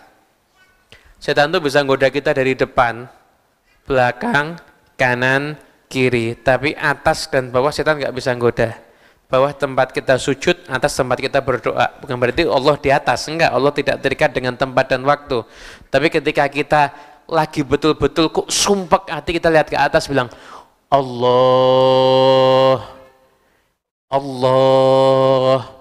Setan itu bisa goda kita dari depan, belakang, kanan, kiri, tapi atas dan bawah setan nggak bisa goda. Bawah tempat kita sujud, atas tempat kita berdoa. Bukan berarti Allah di atas, enggak. Allah tidak terikat dengan tempat dan waktu. Tapi ketika kita lagi betul-betul kok sumpek hati kita lihat ke atas bilang, Allah, Allah,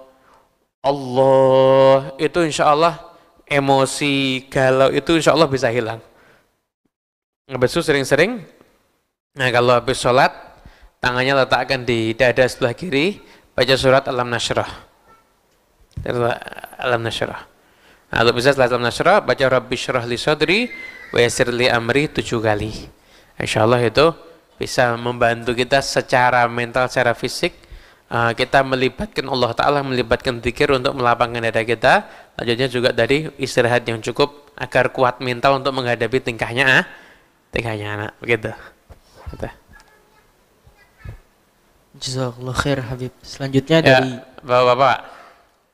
Allah itu insya Allah emosi galau itu insya Allah bisa hilang. Habis itu sering-sering, nah kalau habis sholat, tangannya letakkan di dada sebelah kiri, baca surat Alam nasyrah. Alam nasyrah. Nah, kalau bisa setelah Alam nasyrah, baca Rabbi Syrah li Sodri, wa li amri tujuh kali. Insya Allah itu bisa membantu kita secara mental, secara fisik, uh, kita melibatkan Allah Ta'ala, melibatkan zikir untuk melapangkan dada kita. Lanjutnya juga dari istirahat yang cukup agar kuat mental untuk menghadapi tingkahnya ah, tingkahnya anak. Begitu. Gitu. Jazakallah khair Habib. Selanjutnya ya, dari Bapak-bapak.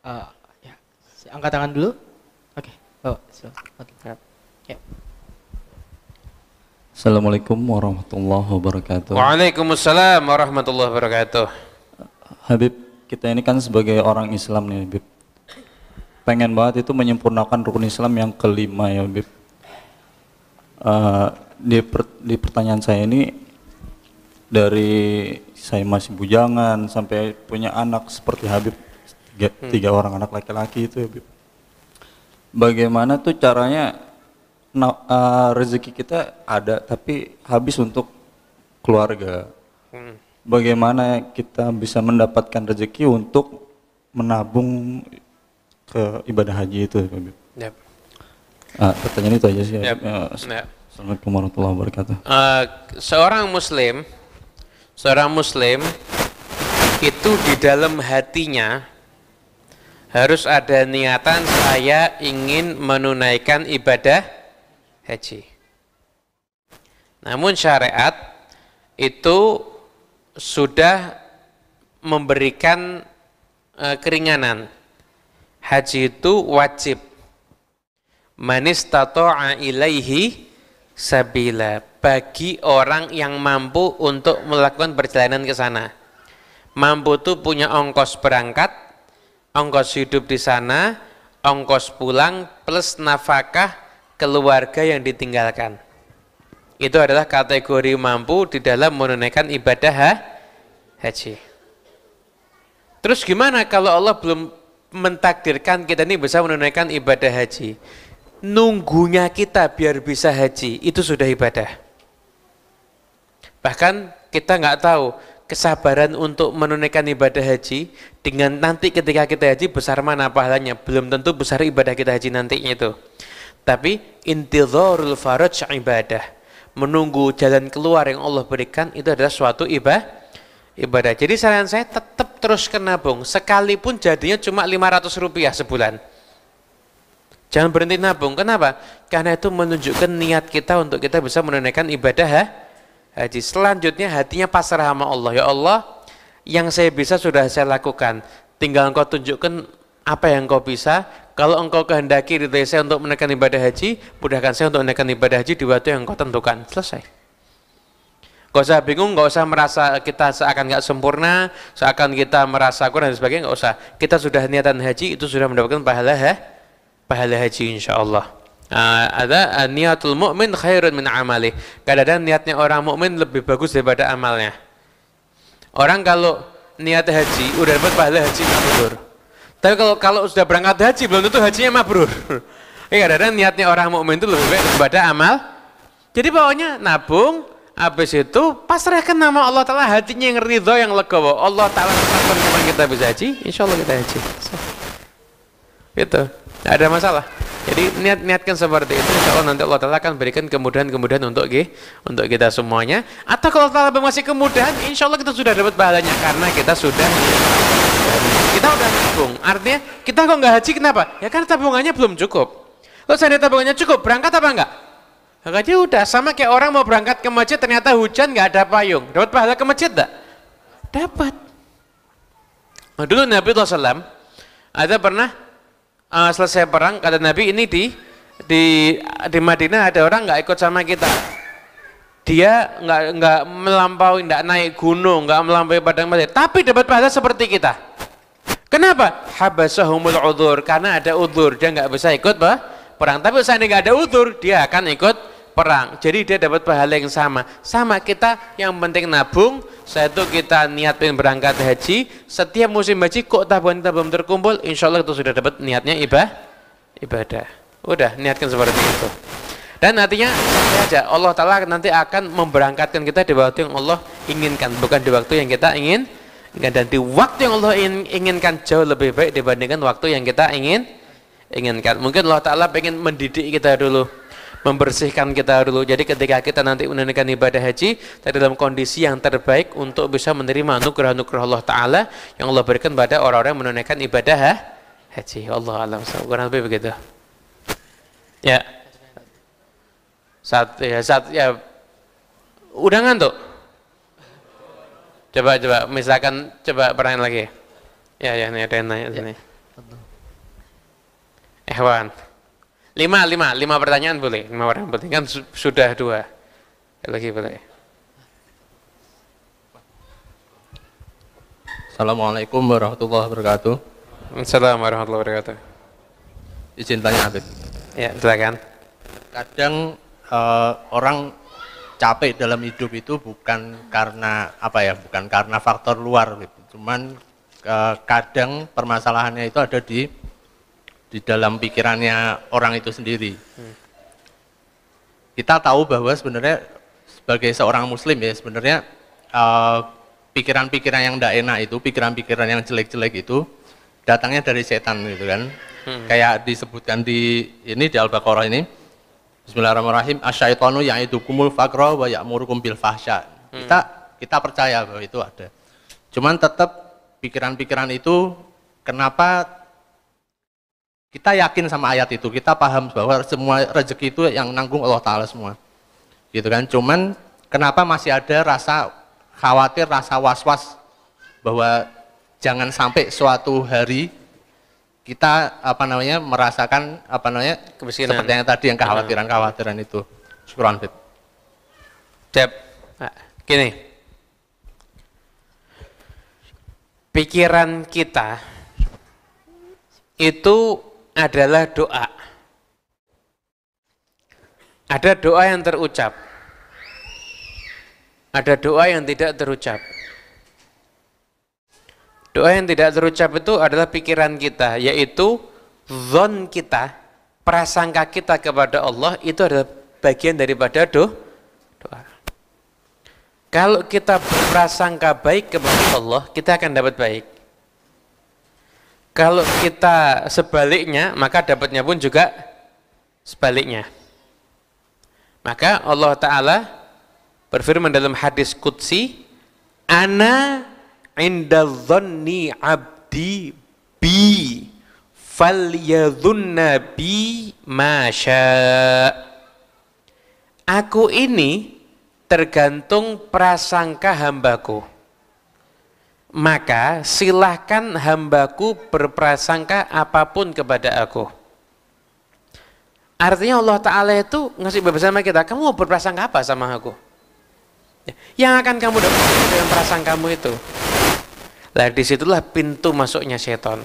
Uh, ya. Angkat tangan dulu. Oke, okay. Bapak Ya. Assalamualaikum warahmatullahi wabarakatuh. Waalaikumsalam warahmatullahi wabarakatuh. Habib, kita ini kan sebagai orang Islam nih, Habib. Pengen banget itu menyempurnakan rukun Islam yang kelima ya, Habib. Uh, di, per, di pertanyaan saya ini, dari saya masih bujangan sampai punya anak seperti Habib, tiga, hmm. tiga orang anak laki-laki itu ya, Habib. Bagaimana tuh caranya nah, uh, rezeki kita ada tapi habis untuk keluarga. Hmm bagaimana kita bisa mendapatkan rezeki untuk menabung ke ibadah haji itu Yep. Ah, pertanyaan itu aja sih. Yep. Eh, yep. Assalamualaikum warahmatullahi wabarakatuh. Uh, seorang muslim seorang muslim itu di dalam hatinya harus ada niatan saya ingin menunaikan ibadah haji. Namun syariat itu sudah memberikan e, keringanan. Haji itu wajib. Manis tato'a ilaihi sabila. Bagi orang yang mampu untuk melakukan perjalanan ke sana. Mampu itu punya ongkos berangkat, ongkos hidup di sana, ongkos pulang, plus nafkah keluarga yang ditinggalkan itu adalah kategori mampu di dalam menunaikan ibadah haji. Terus gimana kalau Allah belum mentakdirkan kita ini bisa menunaikan ibadah haji? Nunggunya kita biar bisa haji, itu sudah ibadah. Bahkan kita nggak tahu kesabaran untuk menunaikan ibadah haji dengan nanti ketika kita haji besar mana pahalanya belum tentu besar ibadah kita haji nantinya itu tapi intidharul faraj ibadah menunggu jalan keluar yang Allah berikan itu adalah suatu ibadah ibadah. Jadi saran saya tetap terus kena bung, sekalipun jadinya cuma 500 rupiah sebulan. Jangan berhenti nabung. Kenapa? Karena itu menunjukkan niat kita untuk kita bisa menunaikan ibadah ha? haji. Selanjutnya hatinya pasrah sama Allah. Ya Allah, yang saya bisa sudah saya lakukan. Tinggal engkau tunjukkan apa yang kau bisa, kalau engkau kehendaki di saya untuk menekan ibadah haji, mudahkan saya untuk menekan ibadah haji di waktu yang engkau tentukan. Selesai. Gak usah bingung, gak usah merasa kita seakan gak sempurna, seakan kita merasa kurang dan sebagainya, gak usah. Kita sudah niatan haji, itu sudah mendapatkan pahala ha? pahala haji insya Allah. Uh, ah, ada uh, niatul mu'min khairun min amali. Kadang-kadang niatnya orang mukmin lebih bagus daripada amalnya. Orang kalau niat haji, udah dapat pahala haji, kabur. Tapi kalau kalau sudah berangkat haji belum tentu hajinya mabrur. Eh kadang-kadang niatnya orang mukmin itu lebih baik daripada amal. Jadi pokoknya nabung, habis itu pasrahkan nama Allah Ta'ala hatinya yang ridho yang legowo Allah Ta'ala kapan kapan kita bisa haji insya Allah kita haji gitu tidak ada masalah jadi niat niatkan seperti itu insya Allah nanti Allah Ta'ala akan berikan kemudahan-kemudahan untuk untuk kita semuanya atau kalau Allah Ta'ala masih kemudahan insya Allah kita sudah dapat pahalanya karena kita sudah kita udah nabung. Artinya kita kok nggak haji kenapa? Ya kan tabungannya belum cukup. Kalau saya tabungannya cukup, berangkat apa enggak? Makanya udah sama kayak orang mau berangkat ke masjid ternyata hujan nggak ada payung. Dapat pahala ke masjid enggak? Dapat. Nah, dulu Nabi SAW ada pernah uh, selesai perang kata Nabi ini di di di Madinah ada orang nggak ikut sama kita dia nggak nggak melampaui nggak naik gunung nggak melampaui padang pasir tapi dapat pahala seperti kita Kenapa? Habasahumul udhur. Karena ada udhur. Dia nggak bisa ikut bah, perang. Tapi ini nggak ada udhur, dia akan ikut perang. Jadi dia dapat pahala yang sama. Sama kita yang penting nabung. Saya tuh kita niat pengen berangkat haji. Setiap musim haji kok tabungan kita belum terkumpul. Insya Allah itu sudah dapat niatnya ibah, ibadah. Udah niatkan seperti itu. Dan saya saja Allah Ta'ala nanti akan memberangkatkan kita di waktu yang Allah inginkan. Bukan di waktu yang kita ingin Ya, dan di waktu yang Allah ingin, inginkan jauh lebih baik dibandingkan waktu yang kita ingin inginkan. Mungkin Allah Ta'ala ingin mendidik kita dulu, membersihkan kita dulu. Jadi ketika kita nanti menunaikan ibadah haji, kita dalam kondisi yang terbaik untuk bisa menerima anugerah-anugerah Allah Ta'ala yang Allah berikan pada orang-orang yang menunaikan ibadah ha? haji. Allah alam, kurang lebih begitu. Ya. saat ya, saat ya. Udah ngantuk? Coba coba misalkan coba pertanyaan lagi. Ya ya nih ada yang nanya ya. sini. Ehwan. Lima lima lima pertanyaan boleh lima orang penting kan su sudah dua lagi boleh. Assalamualaikum warahmatullahi wabarakatuh. Assalamualaikum warahmatullahi wabarakatuh. Izin tanya Abid. Ya silakan. Kadang uh, orang capek dalam hidup itu bukan karena apa ya, bukan karena faktor luar gitu. Cuman eh, kadang permasalahannya itu ada di di dalam pikirannya orang itu sendiri. Hmm. Kita tahu bahwa sebenarnya sebagai seorang muslim ya sebenarnya eh, pikiran-pikiran yang tidak enak itu, pikiran-pikiran yang jelek-jelek itu datangnya dari setan gitu kan. Hmm. Kayak disebutkan di ini di Al-Baqarah ini Bismillahirrahmanirrahim. Asyaitonu kumul fakro wa murukum bil fahsya. Hmm. Kita kita percaya bahwa itu ada. Cuman tetap pikiran-pikiran itu kenapa kita yakin sama ayat itu, kita paham bahwa semua rezeki itu yang nanggung Allah Ta'ala semua. Gitu kan, cuman kenapa masih ada rasa khawatir, rasa was-was bahwa jangan sampai suatu hari kita apa namanya merasakan apa namanya kemiskinan seperti yang tadi yang kekhawatiran-kekhawatiran nah. itu. Syukran Fit. cep Gini. Pikiran kita itu adalah doa. Ada doa yang terucap. Ada doa yang tidak terucap Doa yang tidak terucap itu adalah pikiran kita, yaitu zon kita, prasangka kita kepada Allah itu adalah bagian daripada doa. Kalau kita berprasangka baik kepada Allah, kita akan dapat baik. Kalau kita sebaliknya, maka dapatnya pun juga sebaliknya. Maka Allah Ta'ala berfirman dalam hadis Qudsi, Ana inda dhanni abdi bi yadhunna bi masya aku ini tergantung prasangka hambaku maka silahkan hambaku berprasangka apapun kepada aku artinya Allah Ta'ala itu ngasih bebas sama kita kamu mau berprasangka apa sama aku ya, yang akan kamu dapat dengan kamu itu lah disitulah pintu masuknya setan.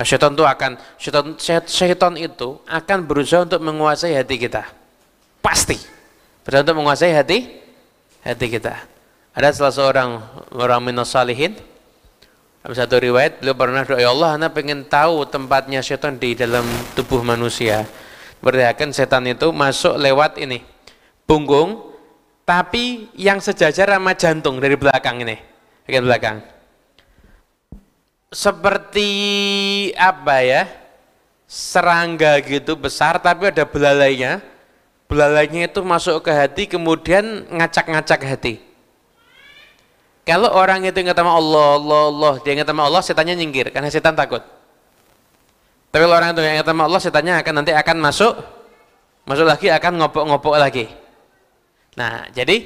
Nah, setan itu akan setan setan itu akan berusaha untuk menguasai hati kita. Pasti. Berusaha untuk menguasai hati hati kita. Ada salah seorang orang minas salihin dalam satu riwayat beliau pernah doa ya Allah anak pengen tahu tempatnya setan di dalam tubuh manusia. Berarti akan setan itu masuk lewat ini punggung tapi yang sejajar sama jantung dari belakang ini bagian belakang seperti apa ya serangga gitu besar tapi ada belalainya belalainya itu masuk ke hati kemudian ngacak-ngacak hati kalau orang itu ingat sama Allah, Allah, Allah, dia ingat sama Allah, setannya nyingkir karena setan takut. Tapi kalau orang itu ingat sama Allah, setannya akan nanti akan masuk, masuk lagi akan ngopok-ngopok lagi. Nah, jadi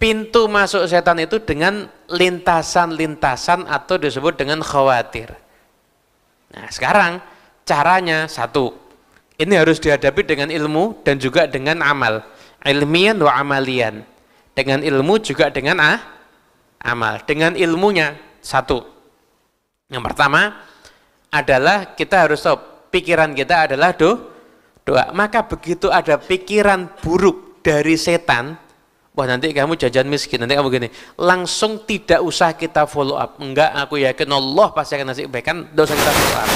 pintu masuk setan itu dengan lintasan-lintasan atau disebut dengan khawatir. Nah sekarang caranya satu, ini harus dihadapi dengan ilmu dan juga dengan amal. Ilmian wa amalian. Dengan ilmu juga dengan ah, amal. Dengan ilmunya satu. Yang pertama adalah kita harus tahu pikiran kita adalah do, doa. Maka begitu ada pikiran buruk dari setan, wah nanti kamu jajan miskin, nanti kamu gini. Langsung tidak usah kita follow up. Enggak, aku yakin Allah pasti akan nasi kan? tidak usah kita follow up.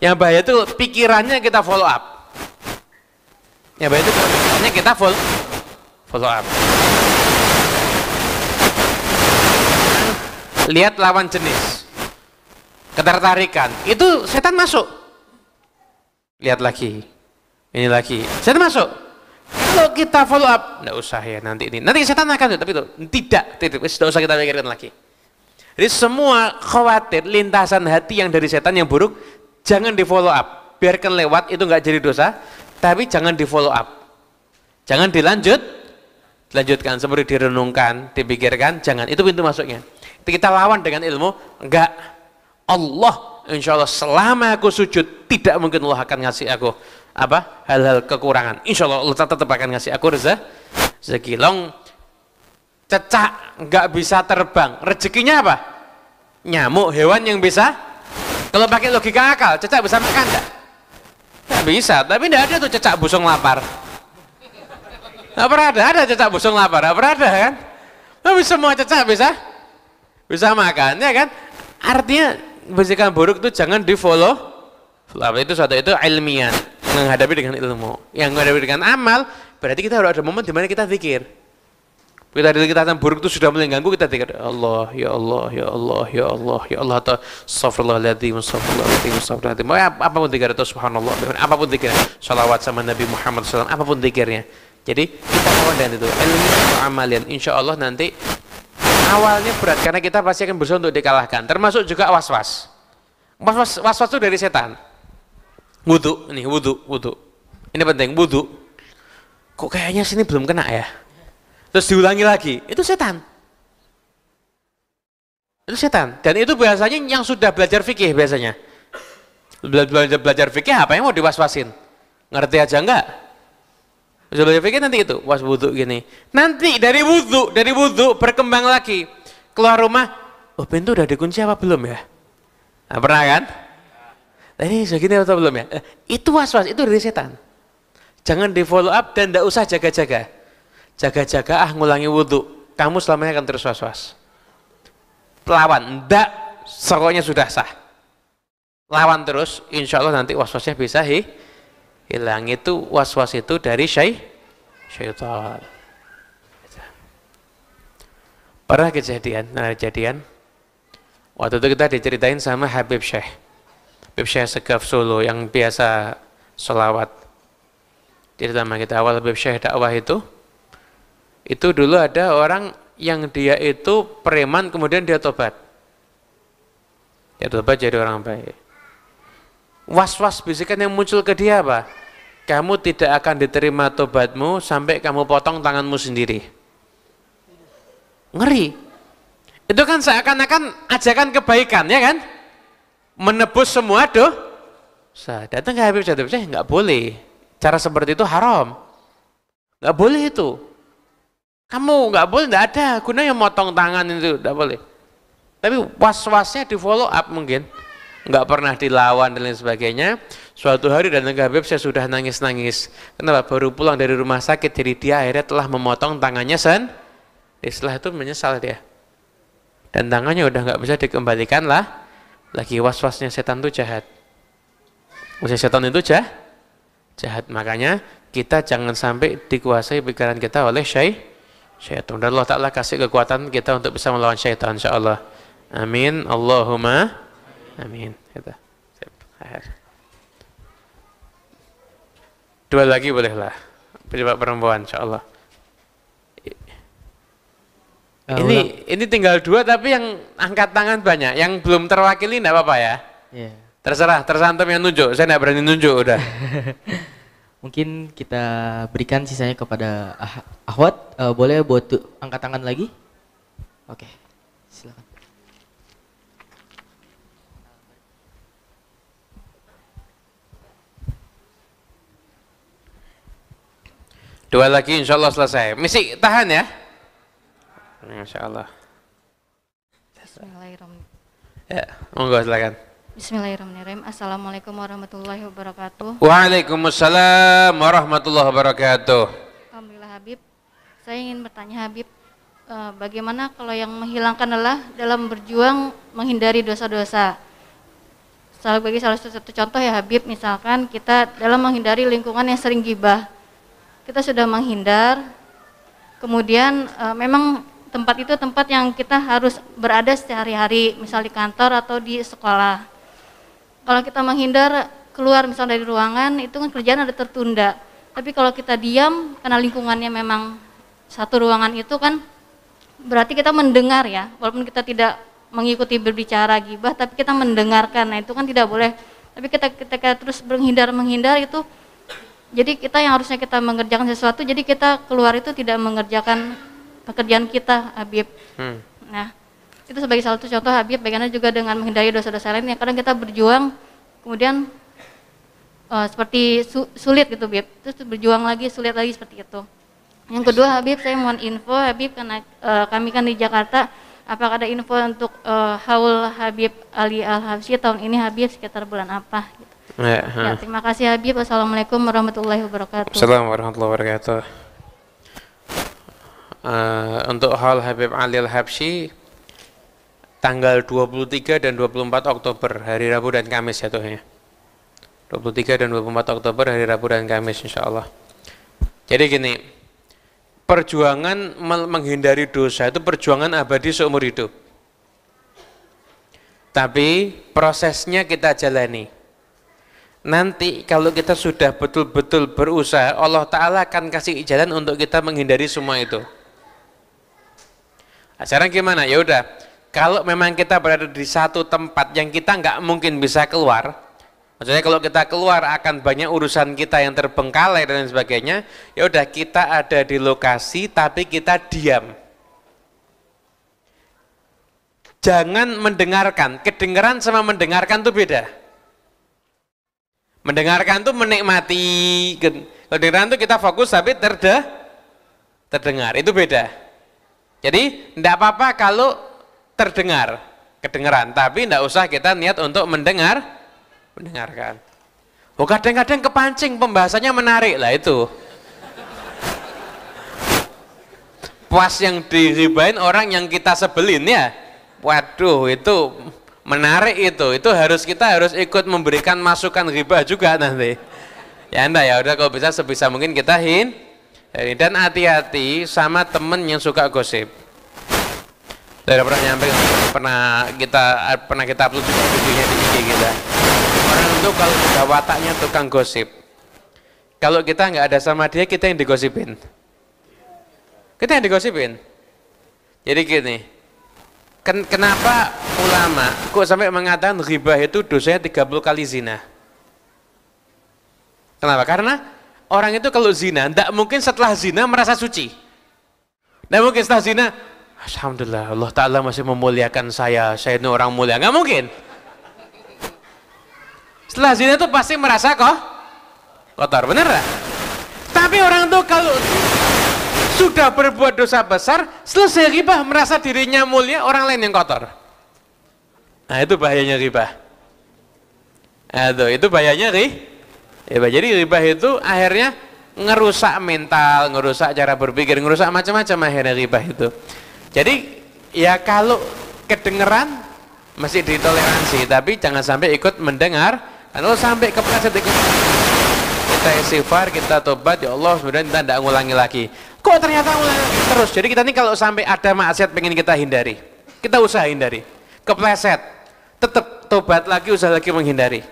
Yang bahaya itu pikirannya kita follow up. Yang bahaya itu pikirannya kita follow, follow up. Lihat lawan jenis. Ketertarikan. Itu setan masuk. Lihat lagi. Ini lagi. Setan masuk. Kalau kita follow up, tidak usah ya nanti ini. Nanti setan akan tapi itu tidak, tidak, tidak usah kita pikirkan lagi. Jadi semua khawatir lintasan hati yang dari setan yang buruk jangan di follow up. Biarkan lewat itu nggak jadi dosa, tapi jangan di follow up. Jangan dilanjut, lanjutkan seperti direnungkan, dipikirkan, jangan. Itu pintu masuknya. Kita lawan dengan ilmu, enggak. Allah insya Allah selama aku sujud tidak mungkin Allah akan ngasih aku apa hal-hal kekurangan. Insya Allah Allah tetap akan ngasih aku rezeki. long, cecak nggak bisa terbang. Rezekinya apa? Nyamuk hewan yang bisa. Kalau pakai logika akal, cecak bisa makan enggak? Nggak bisa, tapi enggak ada tuh cecak busung lapar. Nggak pernah ada, ada cecak busung lapar, nggak pernah ada kan? Tapi semua cecak bisa bisa makan, ya kan? Artinya bisikan buruk itu jangan di follow. Itu suatu itu ilmiah menghadapi dengan ilmu. Yang menghadapi dengan amal, berarti kita harus ada momen di mana kita zikir. Kita dari kita buruk itu sudah mulai ganggu kita zikir. Ya Allah, ya Allah, ya Allah, ya Allah, ya Allah atau astagfirullahaladzim, astagfirullahaladzim, apa Apapun zikir atau subhanallah, apapun zikir, salawat sama Nabi Muhammad SAW, apapun zikirnya. Jadi kita mau dengan itu, ilmu atau amalian. Insya Allah nanti awalnya berat karena kita pasti akan berusaha untuk dikalahkan. Termasuk juga was was-was. Was-was itu dari setan. Wudhu, nih wudhu, wudhu. Ini penting, wudhu. Kok kayaknya sini belum kena ya? Terus diulangi lagi, itu setan. Itu setan. Dan itu biasanya yang sudah belajar fikih biasanya. Bela belajar, belajar fikih apa yang mau diwaswasin? Ngerti aja enggak? sudah belajar fikih nanti itu, was wudhu gini. Nanti dari wudhu, dari wudhu berkembang lagi. Keluar rumah, oh pintu udah dikunci apa belum ya? Nah, pernah kan? eh nah, segini atau belum ya? Eh, itu was-was, itu dari setan. Jangan di follow up dan tidak usah jaga-jaga. Jaga-jaga ah ngulangi wudhu. Kamu selamanya akan terus was-was. Lawan, ndak seroknya sudah sah. Lawan terus, insya Allah nanti was-wasnya bisa hi, hilang. Itu was-was itu dari syai, syaitan. Pernah kejadian, nah kejadian. Waktu itu kita diceritain sama Habib Syekh Bib Syekh Segaf Solo yang biasa solawat. Jadi sama kita awal Bib Syekh dakwah itu, itu dulu ada orang yang dia itu preman kemudian dia tobat. Dia ya, tobat jadi orang baik. Was-was bisikan yang muncul ke dia apa? Kamu tidak akan diterima tobatmu sampai kamu potong tanganmu sendiri. Ngeri. Itu kan seakan-akan ajakan kebaikan, ya kan? menebus semua dosa. Datang ke Habib Syed Syekh nggak boleh. Cara seperti itu haram. Nggak boleh itu. Kamu nggak boleh, nggak ada gunanya motong tangan itu, nggak boleh. Tapi was-wasnya di follow up mungkin. Nggak pernah dilawan dan lain sebagainya. Suatu hari datang ke Habib, saya sudah nangis-nangis. Kenapa? Baru pulang dari rumah sakit, jadi dia akhirnya telah memotong tangannya sen. Setelah itu menyesal dia. Dan tangannya udah nggak bisa dikembalikan lah lagi was-wasnya setan itu jahat. Usia setan itu jah, jahat. Makanya kita jangan sampai dikuasai pikiran kita oleh syai, syaitan. Dan Allah Ta'ala kasih kekuatan kita untuk bisa melawan syaitan insyaAllah. Amin. Allahumma. Amin. Kita. Dua lagi bolehlah. Coba perempuan insyaAllah. Uh, ini ulang. ini tinggal dua tapi yang angkat tangan banyak, yang belum terwakili enggak apa-apa ya. Yeah. Terserah, tersantum yang nunjuk. Saya tidak berani nunjuk udah. Mungkin kita berikan sisanya kepada ah Ahwat. Uh, boleh buat angkat tangan lagi? Oke. Okay. Silakan. Dua lagi insya Allah selesai. Misi tahan ya. Masya Allah. Bismillahirrahmanirrahim. Ya, monggo silakan. Bismillahirrahmanirrahim. Assalamualaikum warahmatullahi wabarakatuh. Waalaikumsalam warahmatullahi wabarakatuh. Alhamdulillah Habib. Saya ingin bertanya Habib, eh, bagaimana kalau yang menghilangkan lelah dalam berjuang menghindari dosa-dosa? Salah bagi salah satu contoh ya Habib, misalkan kita dalam menghindari lingkungan yang sering gibah, kita sudah menghindar, kemudian eh, memang tempat itu tempat yang kita harus berada sehari-hari, misal di kantor atau di sekolah. Kalau kita menghindar keluar misal dari ruangan, itu kan kerjaan ada tertunda. Tapi kalau kita diam karena lingkungannya memang satu ruangan itu kan berarti kita mendengar ya, walaupun kita tidak mengikuti berbicara gibah, tapi kita mendengarkan. Nah, itu kan tidak boleh. Tapi kita kita terus menghindar menghindar itu jadi kita yang harusnya kita mengerjakan sesuatu, jadi kita keluar itu tidak mengerjakan pekerjaan kita Habib hmm. nah itu sebagai salah satu contoh Habib bagaimana juga dengan menghindari dosa-dosa lain yang kadang kita berjuang kemudian uh, seperti su sulit gitu Habib terus berjuang lagi sulit lagi seperti itu yang kedua Habib saya mohon info Habib karena uh, kami kan di Jakarta apakah ada info untuk uh, haul Habib Ali Al Habsyi tahun ini Habib sekitar bulan apa gitu. Ya, ya, hmm. terima kasih Habib. Wassalamualaikum warahmatullahi wabarakatuh. Assalamualaikum warahmatullahi wabarakatuh uh, untuk Hall Habib Alil Habsyi tanggal 23 dan 24 Oktober hari Rabu dan Kamis jatuhnya 23 dan 24 Oktober hari Rabu dan Kamis insya Allah jadi gini perjuangan menghindari dosa itu perjuangan abadi seumur hidup tapi prosesnya kita jalani nanti kalau kita sudah betul-betul berusaha Allah Ta'ala akan kasih jalan untuk kita menghindari semua itu Nah, sekarang gimana? Ya udah, kalau memang kita berada di satu tempat yang kita nggak mungkin bisa keluar, maksudnya kalau kita keluar akan banyak urusan kita yang terbengkalai dan sebagainya, ya udah kita ada di lokasi tapi kita diam. Jangan mendengarkan, kedengaran sama mendengarkan tuh beda. Mendengarkan tuh menikmati, kedengaran itu kita fokus tapi terdengar, itu beda. Jadi tidak apa-apa kalau terdengar, kedengaran, tapi tidak usah kita niat untuk mendengar, mendengarkan. Oh kadang-kadang kepancing pembahasannya menarik lah itu. Puas yang diribain orang yang kita sebelin ya. Waduh itu menarik itu. Itu harus kita harus ikut memberikan masukan riba juga nanti. Ya anda ya udah kalau bisa sebisa mungkin kita hin jadi, dan hati-hati sama temen yang suka gosip. Tidak pernah nyampe pernah kita pernah kita upload juga videonya di IG kita. Orang itu kalau sudah wataknya tukang gosip. Kalau kita nggak ada sama dia, kita yang digosipin. Kita yang digosipin. Jadi gini, ken kenapa ulama kok sampai mengatakan ghibah itu dosanya 30 kali zina? Kenapa? Karena Orang itu kalau zina, tidak mungkin setelah zina merasa suci. Tidak mungkin setelah zina, Alhamdulillah Allah Ta'ala masih memuliakan saya, saya ini orang mulia. Nggak mungkin. Setelah zina itu pasti merasa kok kotor, bener gak? Tapi orang itu kalau sudah berbuat dosa besar, selesai ribah merasa dirinya mulia, orang lain yang kotor. Nah itu bahayanya ribah. Nah, itu, itu bahayanya ribah Ya, pak, jadi ribah itu akhirnya ngerusak mental, ngerusak cara berpikir, ngerusak macam-macam akhirnya ribah itu. Jadi ya kalau kedengeran masih ditoleransi, tapi jangan sampai ikut mendengar. Kalau sampai kepleset ikut kita istighfar, kita tobat, ya Allah sebenarnya kita tidak ngulangi lagi. Kok ternyata ngulangi terus? Jadi kita ini kalau sampai ada maksiat pengen kita hindari, kita usaha hindari. Kepleset, tetap tobat lagi, usaha lagi menghindari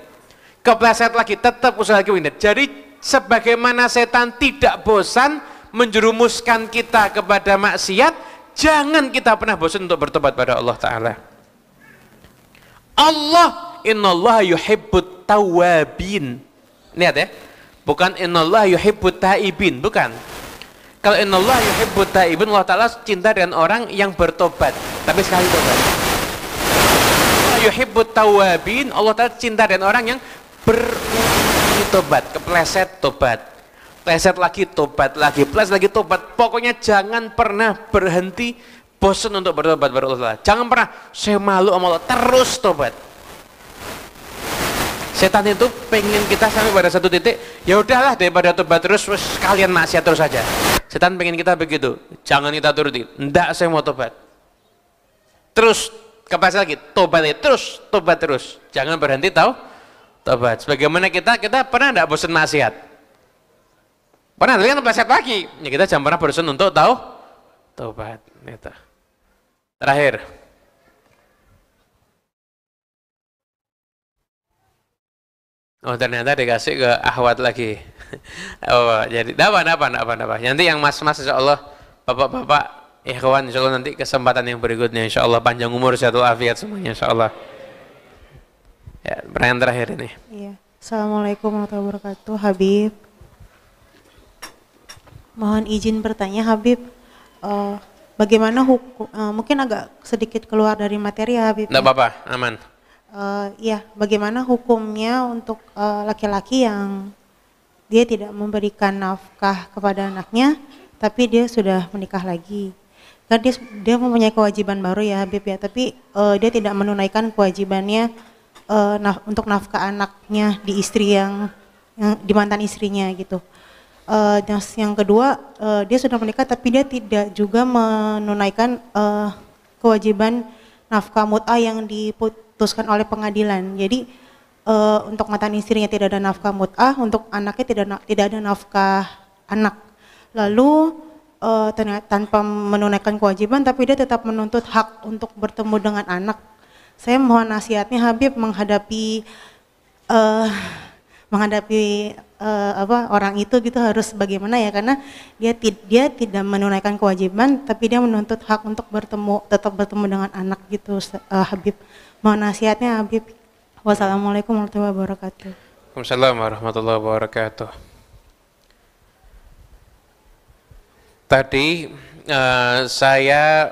kepleset lagi, tetap usaha kewindet. Jadi sebagaimana setan tidak bosan menjerumuskan kita kepada maksiat, jangan kita pernah bosan untuk bertobat pada Allah Ta'ala. Allah, innallaha yuhibbut tawabin. Lihat ya, bukan innallaha yuhibbut taibin, bukan. Kalau innallaha yuhibbut taibin, Allah Ta'ala cinta dengan orang yang bertobat, tapi sekali tobat yuhibbut tawabin Allah Ta'ala cinta dengan orang yang tobat, kepleset tobat, pleset lagi tobat lagi, pleset lagi tobat. Pokoknya jangan pernah berhenti bosan untuk bertobat berullah. Jangan pernah saya malu sama Allah terus tobat. Setan itu pengen kita sampai pada satu titik, ya udahlah daripada tobat terus, terus kalian maksiat terus saja. Setan pengen kita begitu, jangan kita turuti. Enggak, saya mau tobat. Terus kepas lagi, tobat ya, terus, tobat terus. Jangan berhenti tahu Tobat. Sebagaimana kita, kita pernah tidak bosan nasihat? Pernah, tapi kan nasihat lagi Ya kita jangan pernah bosan untuk tahu tobat. Itu. Terakhir. Oh ternyata dikasih ke ahwat lagi. oh jadi apa apa apa apa Nanti yang mas-mas insya Allah bapak-bapak ikhwan insya Allah nanti kesempatan yang berikutnya insya Allah panjang umur sehat afiat semuanya insya Allah. Ya, pertanyaan terakhir ini. Iya. Assalamualaikum warahmatullahi wabarakatuh, Habib. Mohon izin bertanya, Habib. Uh, bagaimana hukum? Uh, mungkin agak sedikit keluar dari materi, ya, Habib. Tidak ya? apa-apa, aman. Uh, ya, bagaimana hukumnya untuk laki-laki uh, yang dia tidak memberikan nafkah kepada anaknya, tapi dia sudah menikah lagi? Kan dia, dia mempunyai kewajiban baru ya, Habib ya, tapi uh, dia tidak menunaikan kewajibannya uh, naf untuk nafkah anaknya di istri yang, yang di mantan istrinya gitu. Uh, yang, kedua uh, dia sudah menikah tapi dia tidak juga menunaikan uh, kewajiban nafkah mut'ah yang diputuskan oleh pengadilan. Jadi uh, untuk mantan istrinya tidak ada nafkah mut'ah, untuk anaknya tidak tidak ada nafkah anak. Lalu uh, tanpa menunaikan kewajiban tapi dia tetap menuntut hak untuk bertemu dengan anak saya mohon nasihatnya Habib menghadapi uh, menghadapi uh, apa orang itu gitu harus bagaimana ya karena dia dia tidak menunaikan kewajiban tapi dia menuntut hak untuk bertemu tetap bertemu dengan anak gitu uh, Habib. Mohon nasihatnya Habib. Wassalamualaikum warahmatullahi wabarakatuh. Assalamualaikum warahmatullahi wabarakatuh. Tadi uh, saya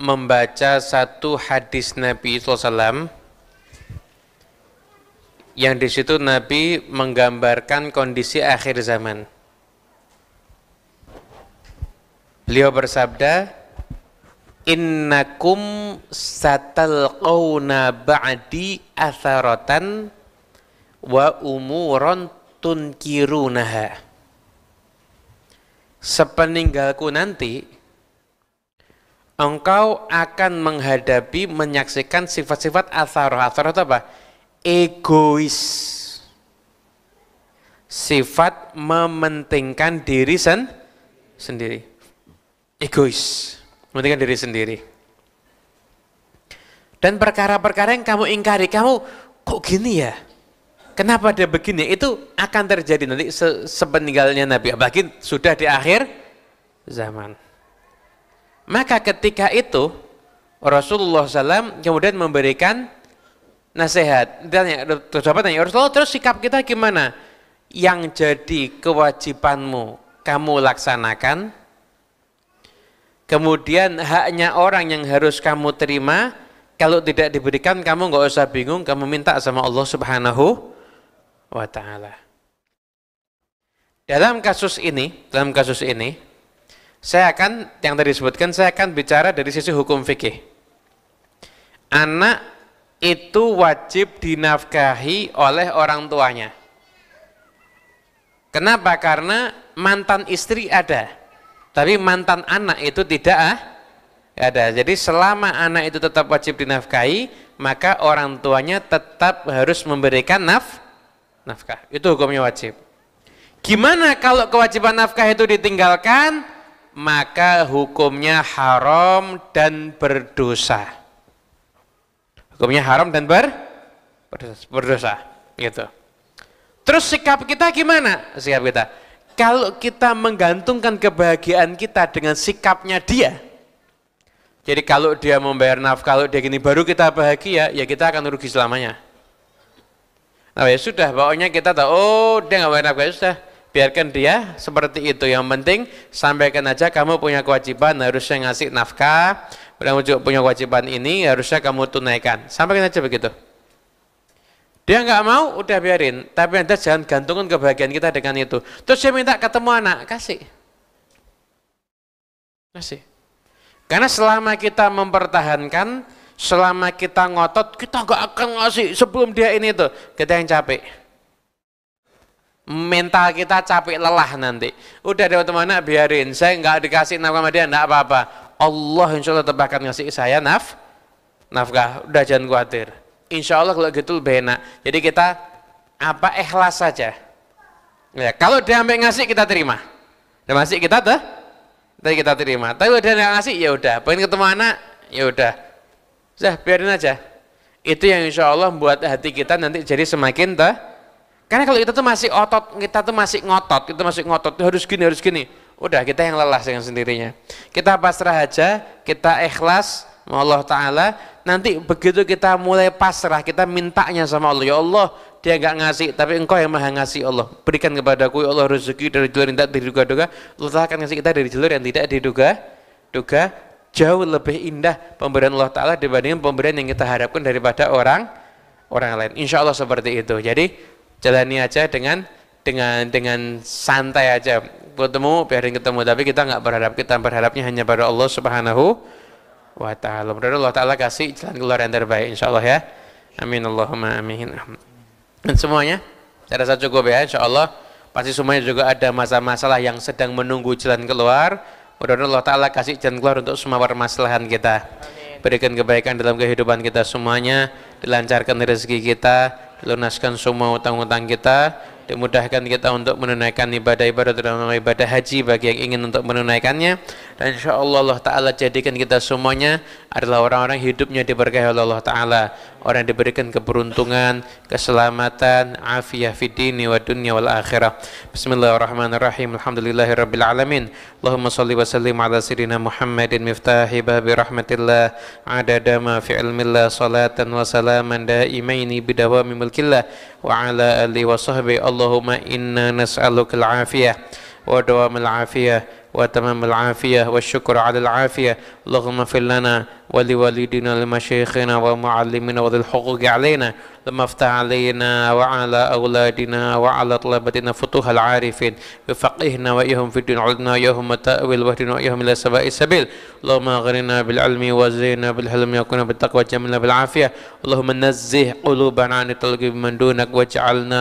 membaca satu hadis Nabi SAW yang di situ Nabi menggambarkan kondisi akhir zaman. Beliau bersabda, "Innakum satalqawna ba'di atharatan wa umuran tunkirunaha." Sepeninggalku nanti, engkau akan menghadapi menyaksikan sifat-sifat asar asar itu apa? Egois. Sifat mementingkan diri sen sendiri. Egois. Mementingkan diri sendiri. Dan perkara-perkara yang kamu ingkari, kamu kok gini ya? Kenapa dia begini? Itu akan terjadi nanti se sepeninggalnya Nabi. Bahkan sudah di akhir zaman. Maka ketika itu Rasulullah SAW kemudian memberikan nasihat. Dan terus apa tanya, Rasulullah terus sikap kita gimana? Yang jadi kewajibanmu kamu laksanakan. Kemudian haknya orang yang harus kamu terima, kalau tidak diberikan kamu nggak usah bingung, kamu minta sama Allah Subhanahu wa taala. Dalam kasus ini, dalam kasus ini, saya akan, yang tadi disebutkan, saya akan bicara dari sisi hukum fikih. Anak itu wajib dinafkahi oleh orang tuanya. Kenapa? Karena mantan istri ada, tapi mantan anak itu tidak ah, ada. Jadi selama anak itu tetap wajib dinafkahi, maka orang tuanya tetap harus memberikan naf nafkah. Itu hukumnya wajib. Gimana kalau kewajiban nafkah itu ditinggalkan? maka hukumnya haram dan berdosa. Hukumnya haram dan ber berdosa, gitu. Terus sikap kita gimana? Sikap kita. Kalau kita menggantungkan kebahagiaan kita dengan sikapnya dia, jadi kalau dia membayar nafkah, kalau dia gini baru kita bahagia, ya kita akan rugi selamanya. Nah ya sudah, pokoknya kita tahu, oh dia nggak bayar nafkah, ya sudah biarkan dia seperti itu yang penting sampaikan aja kamu punya kewajiban harusnya ngasih nafkah udah punya kewajiban ini harusnya kamu tunaikan sampaikan aja begitu dia nggak mau udah biarin tapi anda jangan gantungkan kebahagiaan kita dengan itu terus saya minta ketemu anak kasih kasih karena selama kita mempertahankan selama kita ngotot kita nggak akan ngasih sebelum dia ini tuh kita yang capek mental kita capek lelah nanti. Udah ada teman biarin, saya nggak dikasih nafkah sama dia, nggak apa-apa. Allah insya Allah tetap ngasih saya naf, nafkah. Udah jangan khawatir. Insya Allah kalau gitu lebih enak. Jadi kita apa ikhlas saja. Ya, kalau dia sampai ngasih kita terima. Dia masih kita tuh, tapi kita terima. Tapi udah nggak ngasih, ya udah. Pengen ketemu anak, ya udah. Sudah biarin aja. Itu yang insya Allah membuat hati kita nanti jadi semakin tuh karena kalau kita tuh masih otot, kita tuh masih ngotot, kita masih ngotot, harus gini, harus gini. Udah kita yang lelah dengan sendirinya. Kita pasrah aja, kita ikhlas, Allah Ta'ala, nanti begitu kita mulai pasrah, kita mintanya sama Allah, ya Allah, dia gak ngasih, tapi engkau yang maha ngasih Allah. Berikan kepadaku, ya Allah, rezeki dari jalur yang tidak diduga-duga, Allah akan ngasih kita dari jalur yang tidak diduga-duga, jauh lebih indah pemberian Allah Ta'ala dibandingkan pemberian yang kita harapkan daripada orang orang lain. Insya Allah seperti itu. Jadi jalani aja dengan dengan dengan santai aja ketemu biarin ketemu tapi kita nggak berharap kita berharapnya hanya pada Allah subhanahu wa ta'ala mudah Allah ta'ala kasih jalan keluar yang terbaik insya Allah ya amin Allahumma amin dan semuanya saya rasa cukup ya insya Allah pasti semuanya juga ada masalah-masalah yang sedang menunggu jalan keluar mudah-mudahan Allah ta'ala kasih jalan keluar untuk semua permasalahan kita berikan kebaikan dalam kehidupan kita semuanya dilancarkan rezeki kita lunaskan semua utang-utang kita dimudahkan kita untuk menunaikan ibadah-ibadah terutama ibadah haji bagi yang ingin untuk menunaikannya dan insya Allah Allah Ta'ala jadikan kita semuanya adalah orang-orang hidupnya diberkahi oleh Allah Ta'ala orang yang diberikan keberuntungan, keselamatan, afiyah fid dini wa dunya wal akhirah. Bismillahirrahmanirrahim. Alhamdulillahirabbil alamin. Allahumma shalli wa sallim ala sayyidina Muhammadin miftahi babi rahmatillah adada ma fi ilmillah salatan wa salaman daimaini bidawami mulkillah wa ala ali wa sahbihi. Allahumma inna nas'aluka al-afiyah wa dawam al-afiyah وتمام العافية والشكر على العافية اللهم اغفر لنا ولوالدنا لمشايخنا ومعلمنا وللحقوق علينا لما افتح علينا وعلى أولادنا وعلى طلبتنا فتوح العارفين بفقهنا وإيهم في الدين عدنا وإيهم التأويل واهدنا وإيهم إلى سواء السبيل اللهم أغننا بالعلم وزينا بالحلم يكون بالتقوى جملنا بالعافية اللهم نزه قلوبنا عن التلقي من دونك واجعلنا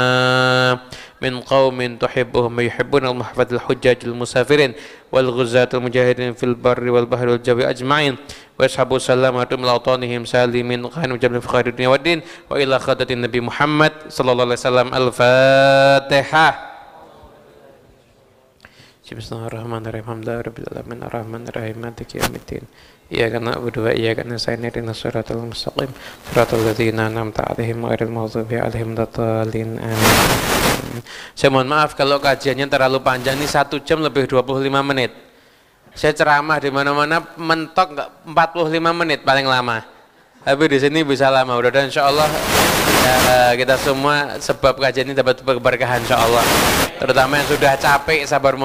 من قوم تحبهم ويحبون المحفظ الحجاج المسافرين والغزاة المجاهدين في البر والبحر والجو أجمعين ويسحبوا سلامتهم لأوطانهم سالمين غانم جبل فخار الدنيا والدين وإلى خدة النبي محمد صلى الله عليه وسلم الفاتحة بسم الله الرحمن الرحيم الحمد لله رب العالمين الرحمن الرحيم مالك يوم الدين إياك نعبد وإياك نستعين اهدنا الصراط المستقيم صراط الذين أنعمت عليهم غير المغضوب عليهم الضالين datalin Saya mohon maaf kalau kajiannya terlalu panjang ini satu jam lebih 25 menit. Saya ceramah di mana-mana mentok 45 menit paling lama. Tapi di sini bisa lama. Udah dan insya Allah ya, eh, kita semua sebab kajian ini dapat berkeberkahan insya Allah. Terutama yang sudah capek sabar